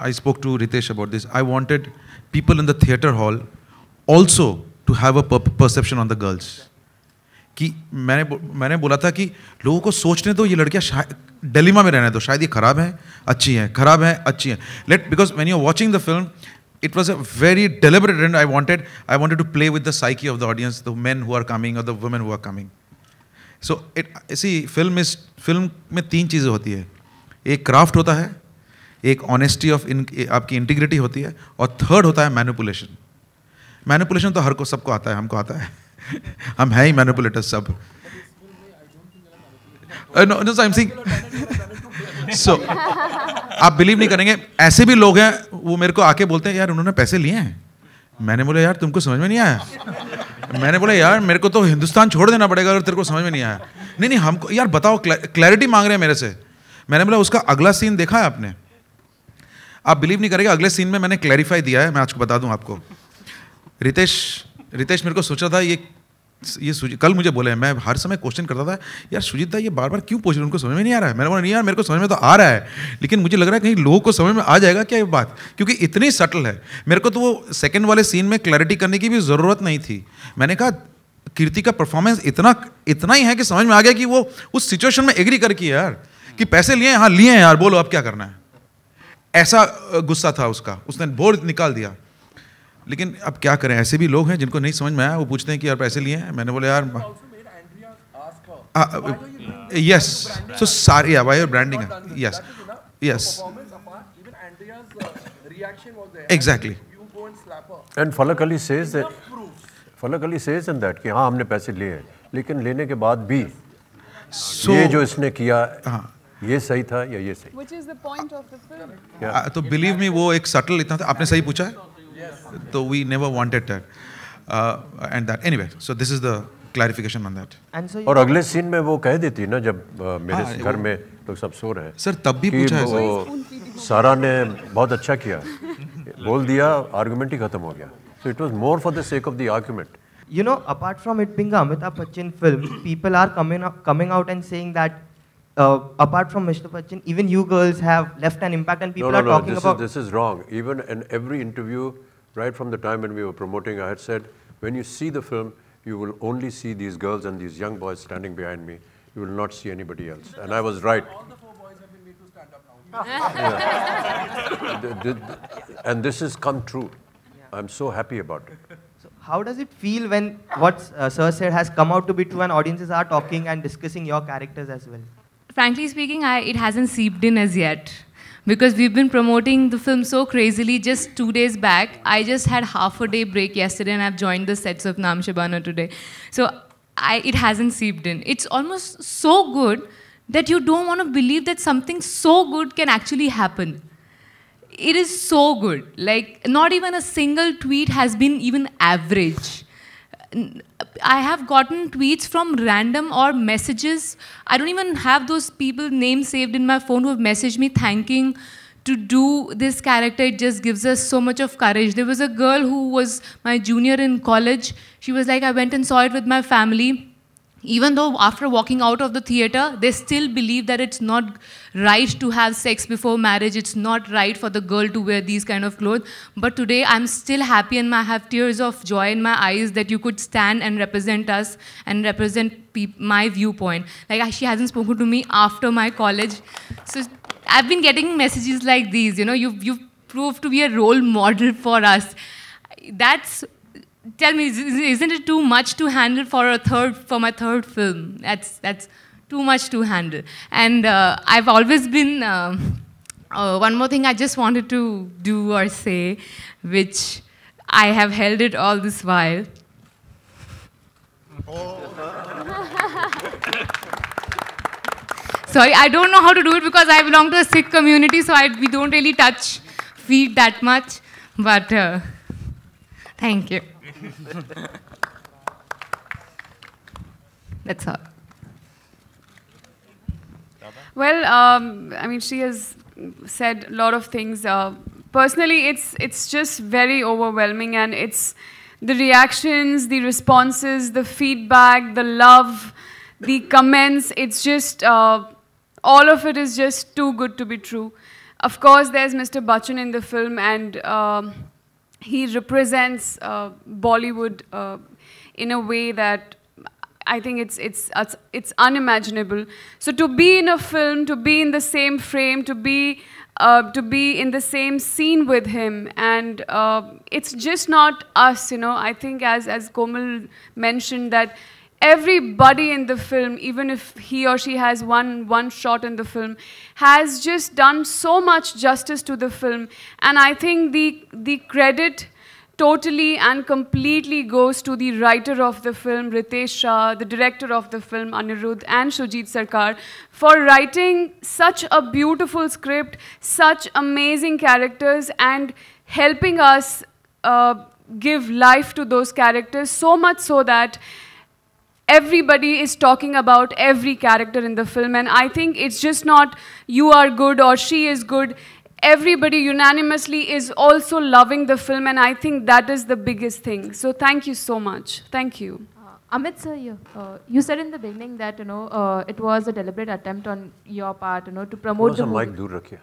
I spoke to Ritesh about this I wanted people in the theatre hall also to have a perception on the girls कि मैंने मैंने बोला था कि लोगों को सोचने दो ये लड़कियाँ डेलिमा में रहने दो शायद ये खराब हैं अच्छी हैं खराब हैं अच्छी हैं let because when you watching the film it was a very deliberate and I wanted I wanted to play with the psyche of the audience the man who are coming और the women who are coming so it इसी फिल्म इस फिल्म में तीन चीज़ें होती है एक क्राफ्ट होता है एक ऑनेस्टी ऑफ इन आपकी इंटीग्रिटी होती है और थर्ड होता है मैनिपुलेशन मैनिपुलेशन तो हर को सबको आता है हमको आता है हम हैं ही मैनिपुलेटर सब no I am sing so आप बिलीव नहीं करेंगे ऐसे भी लोग हैं वो मेरे को आके बोलते हैं यार उन्होंने पैसे लिए हैं मैंने बोला यार तुमको समझ में नहीं आया मैंने बोला यार मेरे को तो हिंदुस्तान छोड़ देना पड़ेगा अगर तेरे को समझ में नहीं आया नहीं नहीं हमको यार बताओ क्लैरिटी मांग रहे हैं मेरे से मैंने बोला उसका अगला सीन देखा है आपने आप बिलीव नहीं करेंगे अगले सीन में मैंने क्लैरिफाई दिया है मैं आज को बता दूं आपको रितेश रितेश मेरे को सोचा था ये ये कल मुझे बोले मैं हर समय क्वेश्चन करता था यार सुजीत दा ये बार बार क्यों पूछ रहे उनको समझ में नहीं आ रहा है मैंने बोला नहीं यार मेरे को समझ में तो आ रहा है लेकिन मुझे लग रहा है कहीं लोगों को समझ में आ जाएगा क्या ये बात क्योंकि इतनी सटल है मेरे को तो वो सेकेंड वाले सीन में क्लैरिटी करने की भी ज़रूरत नहीं थी मैंने कहा कीर्ति का परफॉर्मेंस इतना इतना ही है कि समझ में आ गया कि वो उस सिचुएशन में एग्री करके यार कि पैसे लिए हाँ लिए हैं यार बोलो अब क्या करना है ऐसा गुस्सा था उसका उसने बोर्ड निकाल दिया लेकिन अब क्या करें ऐसे भी लोग हैं जिनको नहीं समझ में आया वो पूछते हैं कि यार पैसे लिए हैं मैंने बोला यार यस सो सारी वाई ब्रांडिंग है yes yes exactly and Falak Ali says फलक अली सेज इन दैट कि हाँ हमने पैसे लिए हैं लेकिन लेने के बाद भी so, ये जो इसने किया हाँ ये सही था या ये सही तो बिलीव मी वो एक सटल इतना था आपने सही पूछा है Yes. Though we never wanted that. Uh, and that. Anyway, so this is the clarification on that. And so और अगले सीन में वो कह देती ना जब uh, मेरे हाँ, घर में लोग सब सो रहे हैं सर तब भी पूछा है वो सारा ने बहुत अच्छा किया बोल दिया आर्गुमेंट ही खत्म हो गया so it was more for the sake of the argument you know, apart from it being a Amitabh Bachchan film, people are coming up, coming out and saying that uh, apart from Mr. Bachchan, even you girls have left an impact, and people no, no, are talking no, this about. Is, this is wrong. Even in every interview, right from the time when we were promoting, I had said, when you see the film, you will only see these girls and these young boys standing behind me. You will not see anybody else. And I was right. All the four boys have been made to stand up now. yeah. the, the, the, and this has come true. Yeah. I'm so happy about it. So how does it feel when what uh, Sir said has come out to be true and audiences are talking and discussing your characters as well? Frankly speaking, I, it hasn't seeped in as yet because we've been promoting the film so crazily just two days back. I just had half a day break yesterday and I've joined the sets of Naam Shabana today. So I, it hasn't seeped in. It's almost so good that you don't want to believe that something so good can actually happen. It is so good. Like, not even a single tweet has been even average. I have gotten tweets from random or messages. I don't even have those people names saved in my phone who have messaged me thanking to do this character. It just gives us so much of courage. There was a girl who was my junior in college. She was like, I went and saw it with my family even though after walking out of the theater, they still believe that it's not right to have sex before marriage. It's not right for the girl to wear these kind of clothes. But today, I'm still happy and I have tears of joy in my eyes that you could stand and represent us and represent my viewpoint. Like, she hasn't spoken to me after my college. So I've been getting messages like these, you know, you've, you've proved to be a role model for us. That's tell me, isn't it too much to handle for a third for my third film? That's that's too much to handle. And uh, I've always been. uh, uh one more thing I just wanted to do or say, which I have held it all this while. Sorry, I don't know how to do it because I belong to a Sikh community, so I, we don't really touch feet that much. But uh, thank you. That's all. Well, um, I mean, she has said a lot of things. Uh, personally, it's it's just very overwhelming, and it's the reactions, the responses, the feedback, the love, the comments. It's just uh, all of it is just too good to be true. Of course, there's Mr. Bachchan in the film, and. Um, he represents uh, Bollywood uh, in a way that I think it's, it's, it's, it's, unimaginable. So to be in a film, to be in the same frame, to be, uh, to be in the same scene with him, and uh, it's just not us, you know. I think as, as Komal mentioned that everybody in the film, even if he or she has one, one shot in the film, has just done so much justice to the film. And I think the, the credit totally and completely goes to the writer of the film, Ritesh Shah, the director of the film, Anirudh, and Shujit Sarkar, for writing such a beautiful script, such amazing characters, and helping us uh, give life to those characters so much so that everybody is talking about every character in the film and I think it's just not you are good or she is good. Everybody unanimously is also loving the film and I think that is the biggest thing. So thank you so much. Thank you. Uh, Amit sir, you, uh, you said in the beginning that you know uh, it was a deliberate attempt on your part, you know, to promote the movie.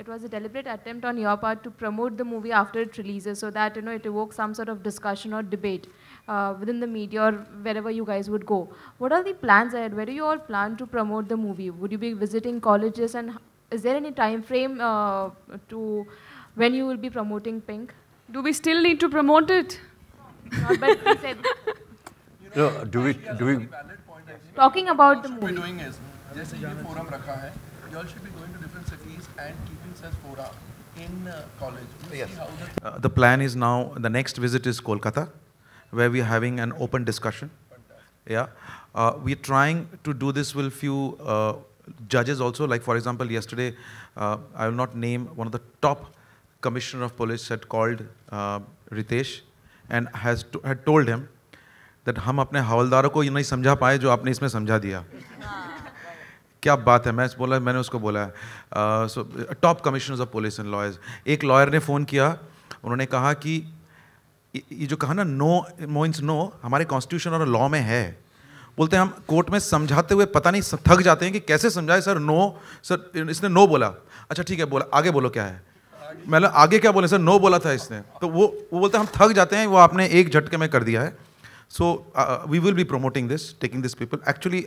It was a deliberate attempt on your part to promote the movie after it releases, so that you know it evokes some sort of discussion or debate uh, within the media or wherever you guys would go. What are the plans ahead? Where do you all plan to promote the movie? Would you be visiting colleges and is there any time frame uh, to when you will be promoting Pink? Do we still need to promote it? Uh, but said. You know, do we do we? Talking about the movie. doing is जैसे ये forum you all should be going to different cities and keeping such fora in uh, college. we yes. Uh, the plan is now the next visit is Kolkata where we're having an open discussion. Yeah, uh, we're trying to do this with few uh, judges also. Like for example, yesterday, uh, I will not name one of the top commissioner of police had called uh, Ritesh and has to, had told him that हम अपने हवलदारों को ये नहीं समझा पाए जो आपने इसमें समझा दिया क्या बात है मैं बोला मैंने उसको बोला है so top commissioners of police and lawyers. एक lawyer ने phone किया उन्होंने कहा कि ये जो कहा ना नो मोइंस नो हमारे कॉन्स्टिट्यूशन और लॉ में है बोलते हैं हम कोर्ट में समझाते हुए पता नहीं थक जाते हैं कि कैसे समझाए सर नो सर इसने नो बोला अच्छा ठीक है बोला आगे बोलो क्या है मतलब आगे क्या बोले सर नो बोला था इसने तो वो वो बोलते हैं हम थक जाते हैं वो आपने एक झटके में कर दिया है so we will be promoting this taking this people actually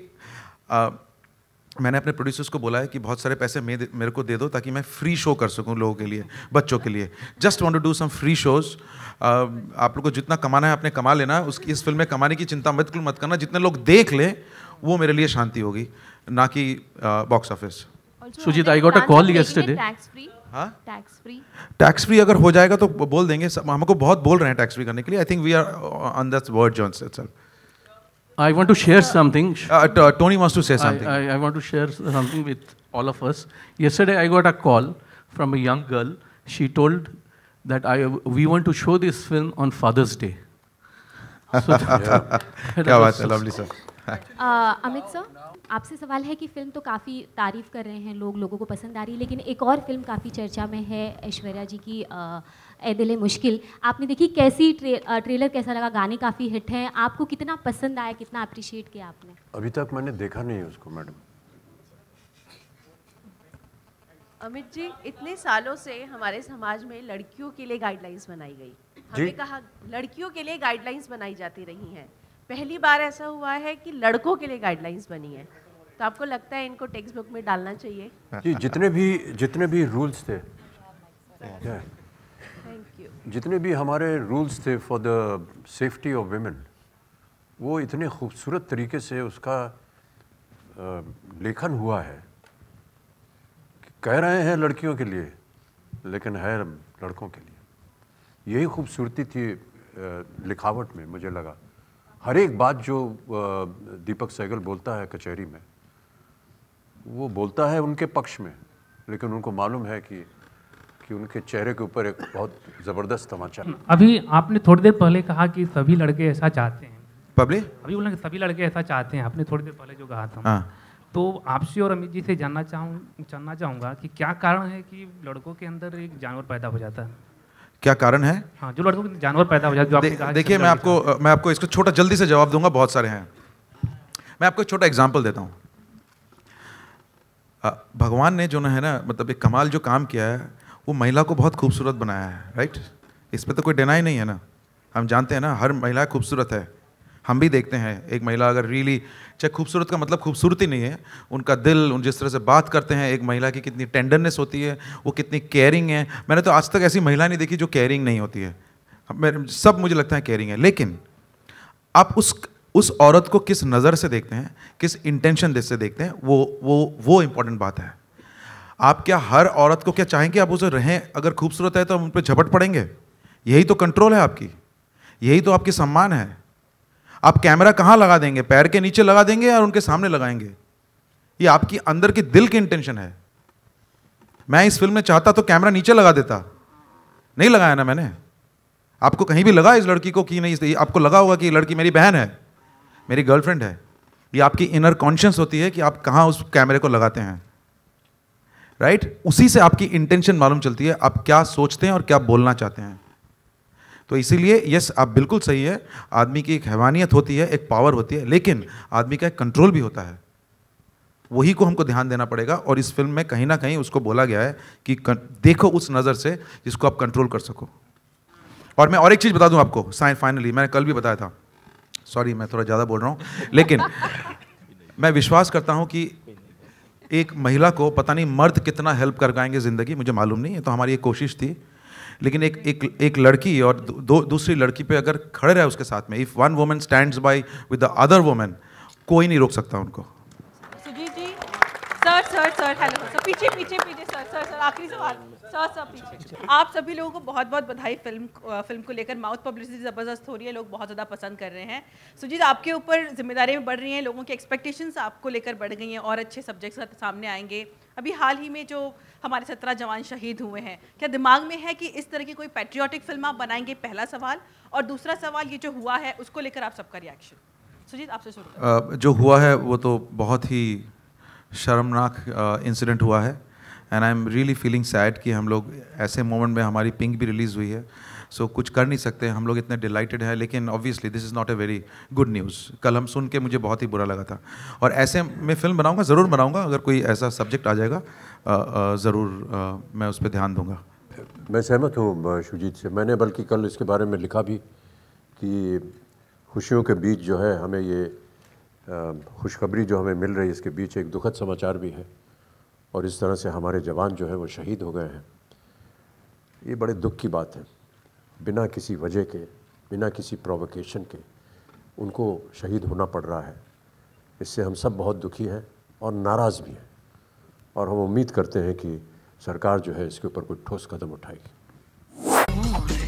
मैंने अपने प्रोड्यूसर्स को बोला है कि बहुत सारे पैसे मे, मेरे को दे दो ताकि मैं फ्री शो कर सकूं लोगों के लिए बच्चों के लिए just want to do some free shows आप लोग को जितना कमाना है आपने कमा लेना उसकी इस फिल्म में कमाने की चिंता मत मत करना जितने लोग देख लें वो मेरे लिए शांति होगी ना कि box uh, office Shoojit I got a call yesterday tax free अगर हो जाएगा तो बोल देंगे हमको बहुत बोल रहे हैं टैक्स फ्री करने के लिए I think we are on this word John sir I want to share something. Uh, uh Tony wants to say something. I, I, I, want to share something with all of us. Yesterday, I got a call from a young girl. She told that I, we want to show this film on Father's Day. So that, yeah. that was, lovely, sir. Amit sir uh, आपसे सवाल है कि फिल्म तो काफ़ी तारीफ़ कर रहे हैं लोग लोगों को पसंद आ रही है लेकिन एक और फिल्म काफ़ी चर्चा में है ऐश्वर्या जी की ए दिल मुश्किल आपने देखी कैसी ट्रे, आ, ट्रेलर कैसा लगा गाने काफ़ी हिट हैं आपको कितना पसंद आया कितना अप्रिशिएट किया आपने अभी तक मैंने देखा नहीं उसको मैडम अमित जी इतने सालों से हमारे समाज में लड़कियों के लिए गाइडलाइंस बनाई गई हमें कहा लड़कियों के लिए गाइडलाइंस बनाई जाती रही हैं पहली बार ऐसा हुआ है कि लड़कों के लिए गाइडलाइंस बनी है तो आपको लगता है इनको टेक्स्ट बुक में डालना चाहिए जी जितने भी जितने भी रूल्स थे जितने भी हमारे रूल्स थे for the safety of women वो इतने खूबसूरत तरीके से उसका लेखन हुआ है कह रहे हैं लड़कियों के लिए लेकिन है लड़कों के लिए यही खूबसूरती थी लिखावट में मुझे लगा हर एक बात जो दीपक सहगल बोलता है कचहरी में वो बोलता है उनके पक्ष में लेकिन उनको मालूम है कि कि उनके चेहरे के ऊपर एक बहुत ज़बरदस्त तमाचा अभी आपने थोड़ी देर पहले कहा कि सभी लड़के ऐसा चाहते हैं पब्लिक अभी बोला सभी लड़के ऐसा चाहते हैं आपने थोड़ी देर पहले जो कहा था हाँ। तो आपसे और अमित जी से जानना चाहूँ जानना चाहूँगा कि क्या कारण है कि लड़कों के अंदर एक जानवर पैदा हो जाता है क्या कारण है हाँ, जो लड़कों के जानवर पैदा हो जाए जो दे, देखिए मैं आपको मैं आपको इसको छोटा जल्दी से जवाब दूंगा बहुत सारे हैं मैं आपको छोटा एग्जाम्पल देता हूँ भगवान ने जो ना है ना मतलब एक कमाल जो काम किया है वो महिला को बहुत खूबसूरत बनाया है राइट इस पर तो कोई डिनाई नहीं है ना हम जानते हैं ना हर महिला खूबसूरत है हम भी देखते हैं एक महिला अगर रियली चाहे खूबसूरत का मतलब खूबसूरती नहीं है उनका दिल उन जिस तरह से बात करते हैं एक महिला की कितनी टेंडरनेस होती है वो कितनी केयरिंग है मैंने तो आज तक ऐसी महिला नहीं देखी जो केयरिंग नहीं होती है सब मुझे लगता है केयरिंग है लेकिन आप उस उस औरत को किस नज़र से देखते हैं किस इंटेंशन से देखते हैं वो वो वो इम्पॉर्टेंट बात है आप क्या हर औरत को क्या चाहेंगे आप उसे रहें अगर खूबसूरत है तो हम उन पर झपट पड़ेंगे यही तो कंट्रोल है आपकी यही तो आपकी सम्मान है आप कैमरा कहाँ लगा देंगे पैर के नीचे लगा देंगे या उनके सामने लगाएंगे ये आपकी अंदर के दिल की इंटेंशन है मैं इस फिल्म में चाहता तो कैमरा नीचे लगा देता नहीं लगाया ना मैंने आपको कहीं भी लगा इस लड़की को कि नहीं आपको लगा होगा कि ये लड़की मेरी बहन है मेरी गर्लफ्रेंड है ये आपकी इनर कॉन्शियस होती है कि आप कहाँ उस कैमरे को लगाते हैं राइट right? उसी से आपकी इंटेंशन मालूम चलती है आप क्या सोचते हैं और क्या बोलना चाहते हैं तो इसीलिए यस आप बिल्कुल सही है आदमी की एक हैवानियत होती है एक पावर होती है लेकिन आदमी का एक कंट्रोल भी होता है वही को हमको ध्यान देना पड़ेगा और इस फिल्म में कहीं ना कहीं उसको बोला गया है कि देखो उस नज़र से जिसको आप कंट्रोल कर सको और मैं और एक चीज़ बता दूं आपको साइन फाइनली मैंने कल भी बताया था सॉरी मैं थोड़ा ज़्यादा बोल रहा हूँ लेकिन मैं विश्वास करता हूँ कि एक महिला को पता नहीं मर्द कितना हेल्प कर पाएंगे ज़िंदगी मुझे मालूम नहीं है तो हमारी ये कोशिश थी लेकिन एक एक एक लड़की और दो दूसरी लड़की पे अगर खड़े रहे उसके साथ में if one woman stands by with the other woman कोई नहीं रोक सकता उनको Shoojit ji sir sir sir hello sir पीछे पीछे पीछे सर सर सर आखिरी सवाल सर सर पीछे आप सभी लोगों को बहुत बहुत बधाई फिल्म फिल्म को लेकर माउथ पब्लिसिटी ज़बरदस्त हो रही है लोग बहुत ज़्यादा पसंद कर रहे हैं सुजीत आपके ऊपर जिम्मेदारियाँ बढ़ रही हैं लोगों की एक्सपेक्टेशंस आपको लेकर बढ़ गई हैं और अच्छे सब्जेक्ट्स सामने आएंगे अभी हाल ही में जो हमारे सत्रह जवान शहीद हुए हैं क्या दिमाग में है कि इस तरह की कोई पैट्रियाटिक फिल्म आप बनाएंगे पहला सवाल और दूसरा सवाल ये जो हुआ है उसको लेकर आप सबका रिएक्शन सुजीत आपसे शुरू जो हुआ है वो तो बहुत ही शर्मनाक इंसिडेंट हुआ है and I am really feeling sad कि हम लोग ऐसे मोमेंट में हमारी पिंक भी रिलीज़ हुई है सो so, कुछ कर नहीं सकते हम लोग इतने डिलाइटेड हैं लेकिन obviously this is not a very good news कल हम सुन के मुझे बहुत ही बुरा लगा था और ऐसे मैं फिल्म बनाऊँगा ज़रूर बनाऊँगा अगर कोई ऐसा सब्जेक्ट आ जाएगा ज़रूर मैं उस पर ध्यान दूँगा मैं सहमत हूँ शुजीत से मैंने बल्कि कल इसके बारे में लिखा भी कि खुशियों के बीच जो है हमें ये खुशखबरी जो हमें मिल रही है इसके बीच एक दुखद समाचार भी है और इस तरह से हमारे जवान जो है वो शहीद हो गए हैं ये बड़े दुख की बात है बिना किसी वजह के बिना किसी प्रोवोकेशन के उनको शहीद होना पड़ रहा है इससे हम सब बहुत दुखी हैं और नाराज़ भी हैं और हम उम्मीद करते हैं कि सरकार जो है इसके ऊपर कोई ठोस कदम उठाएगी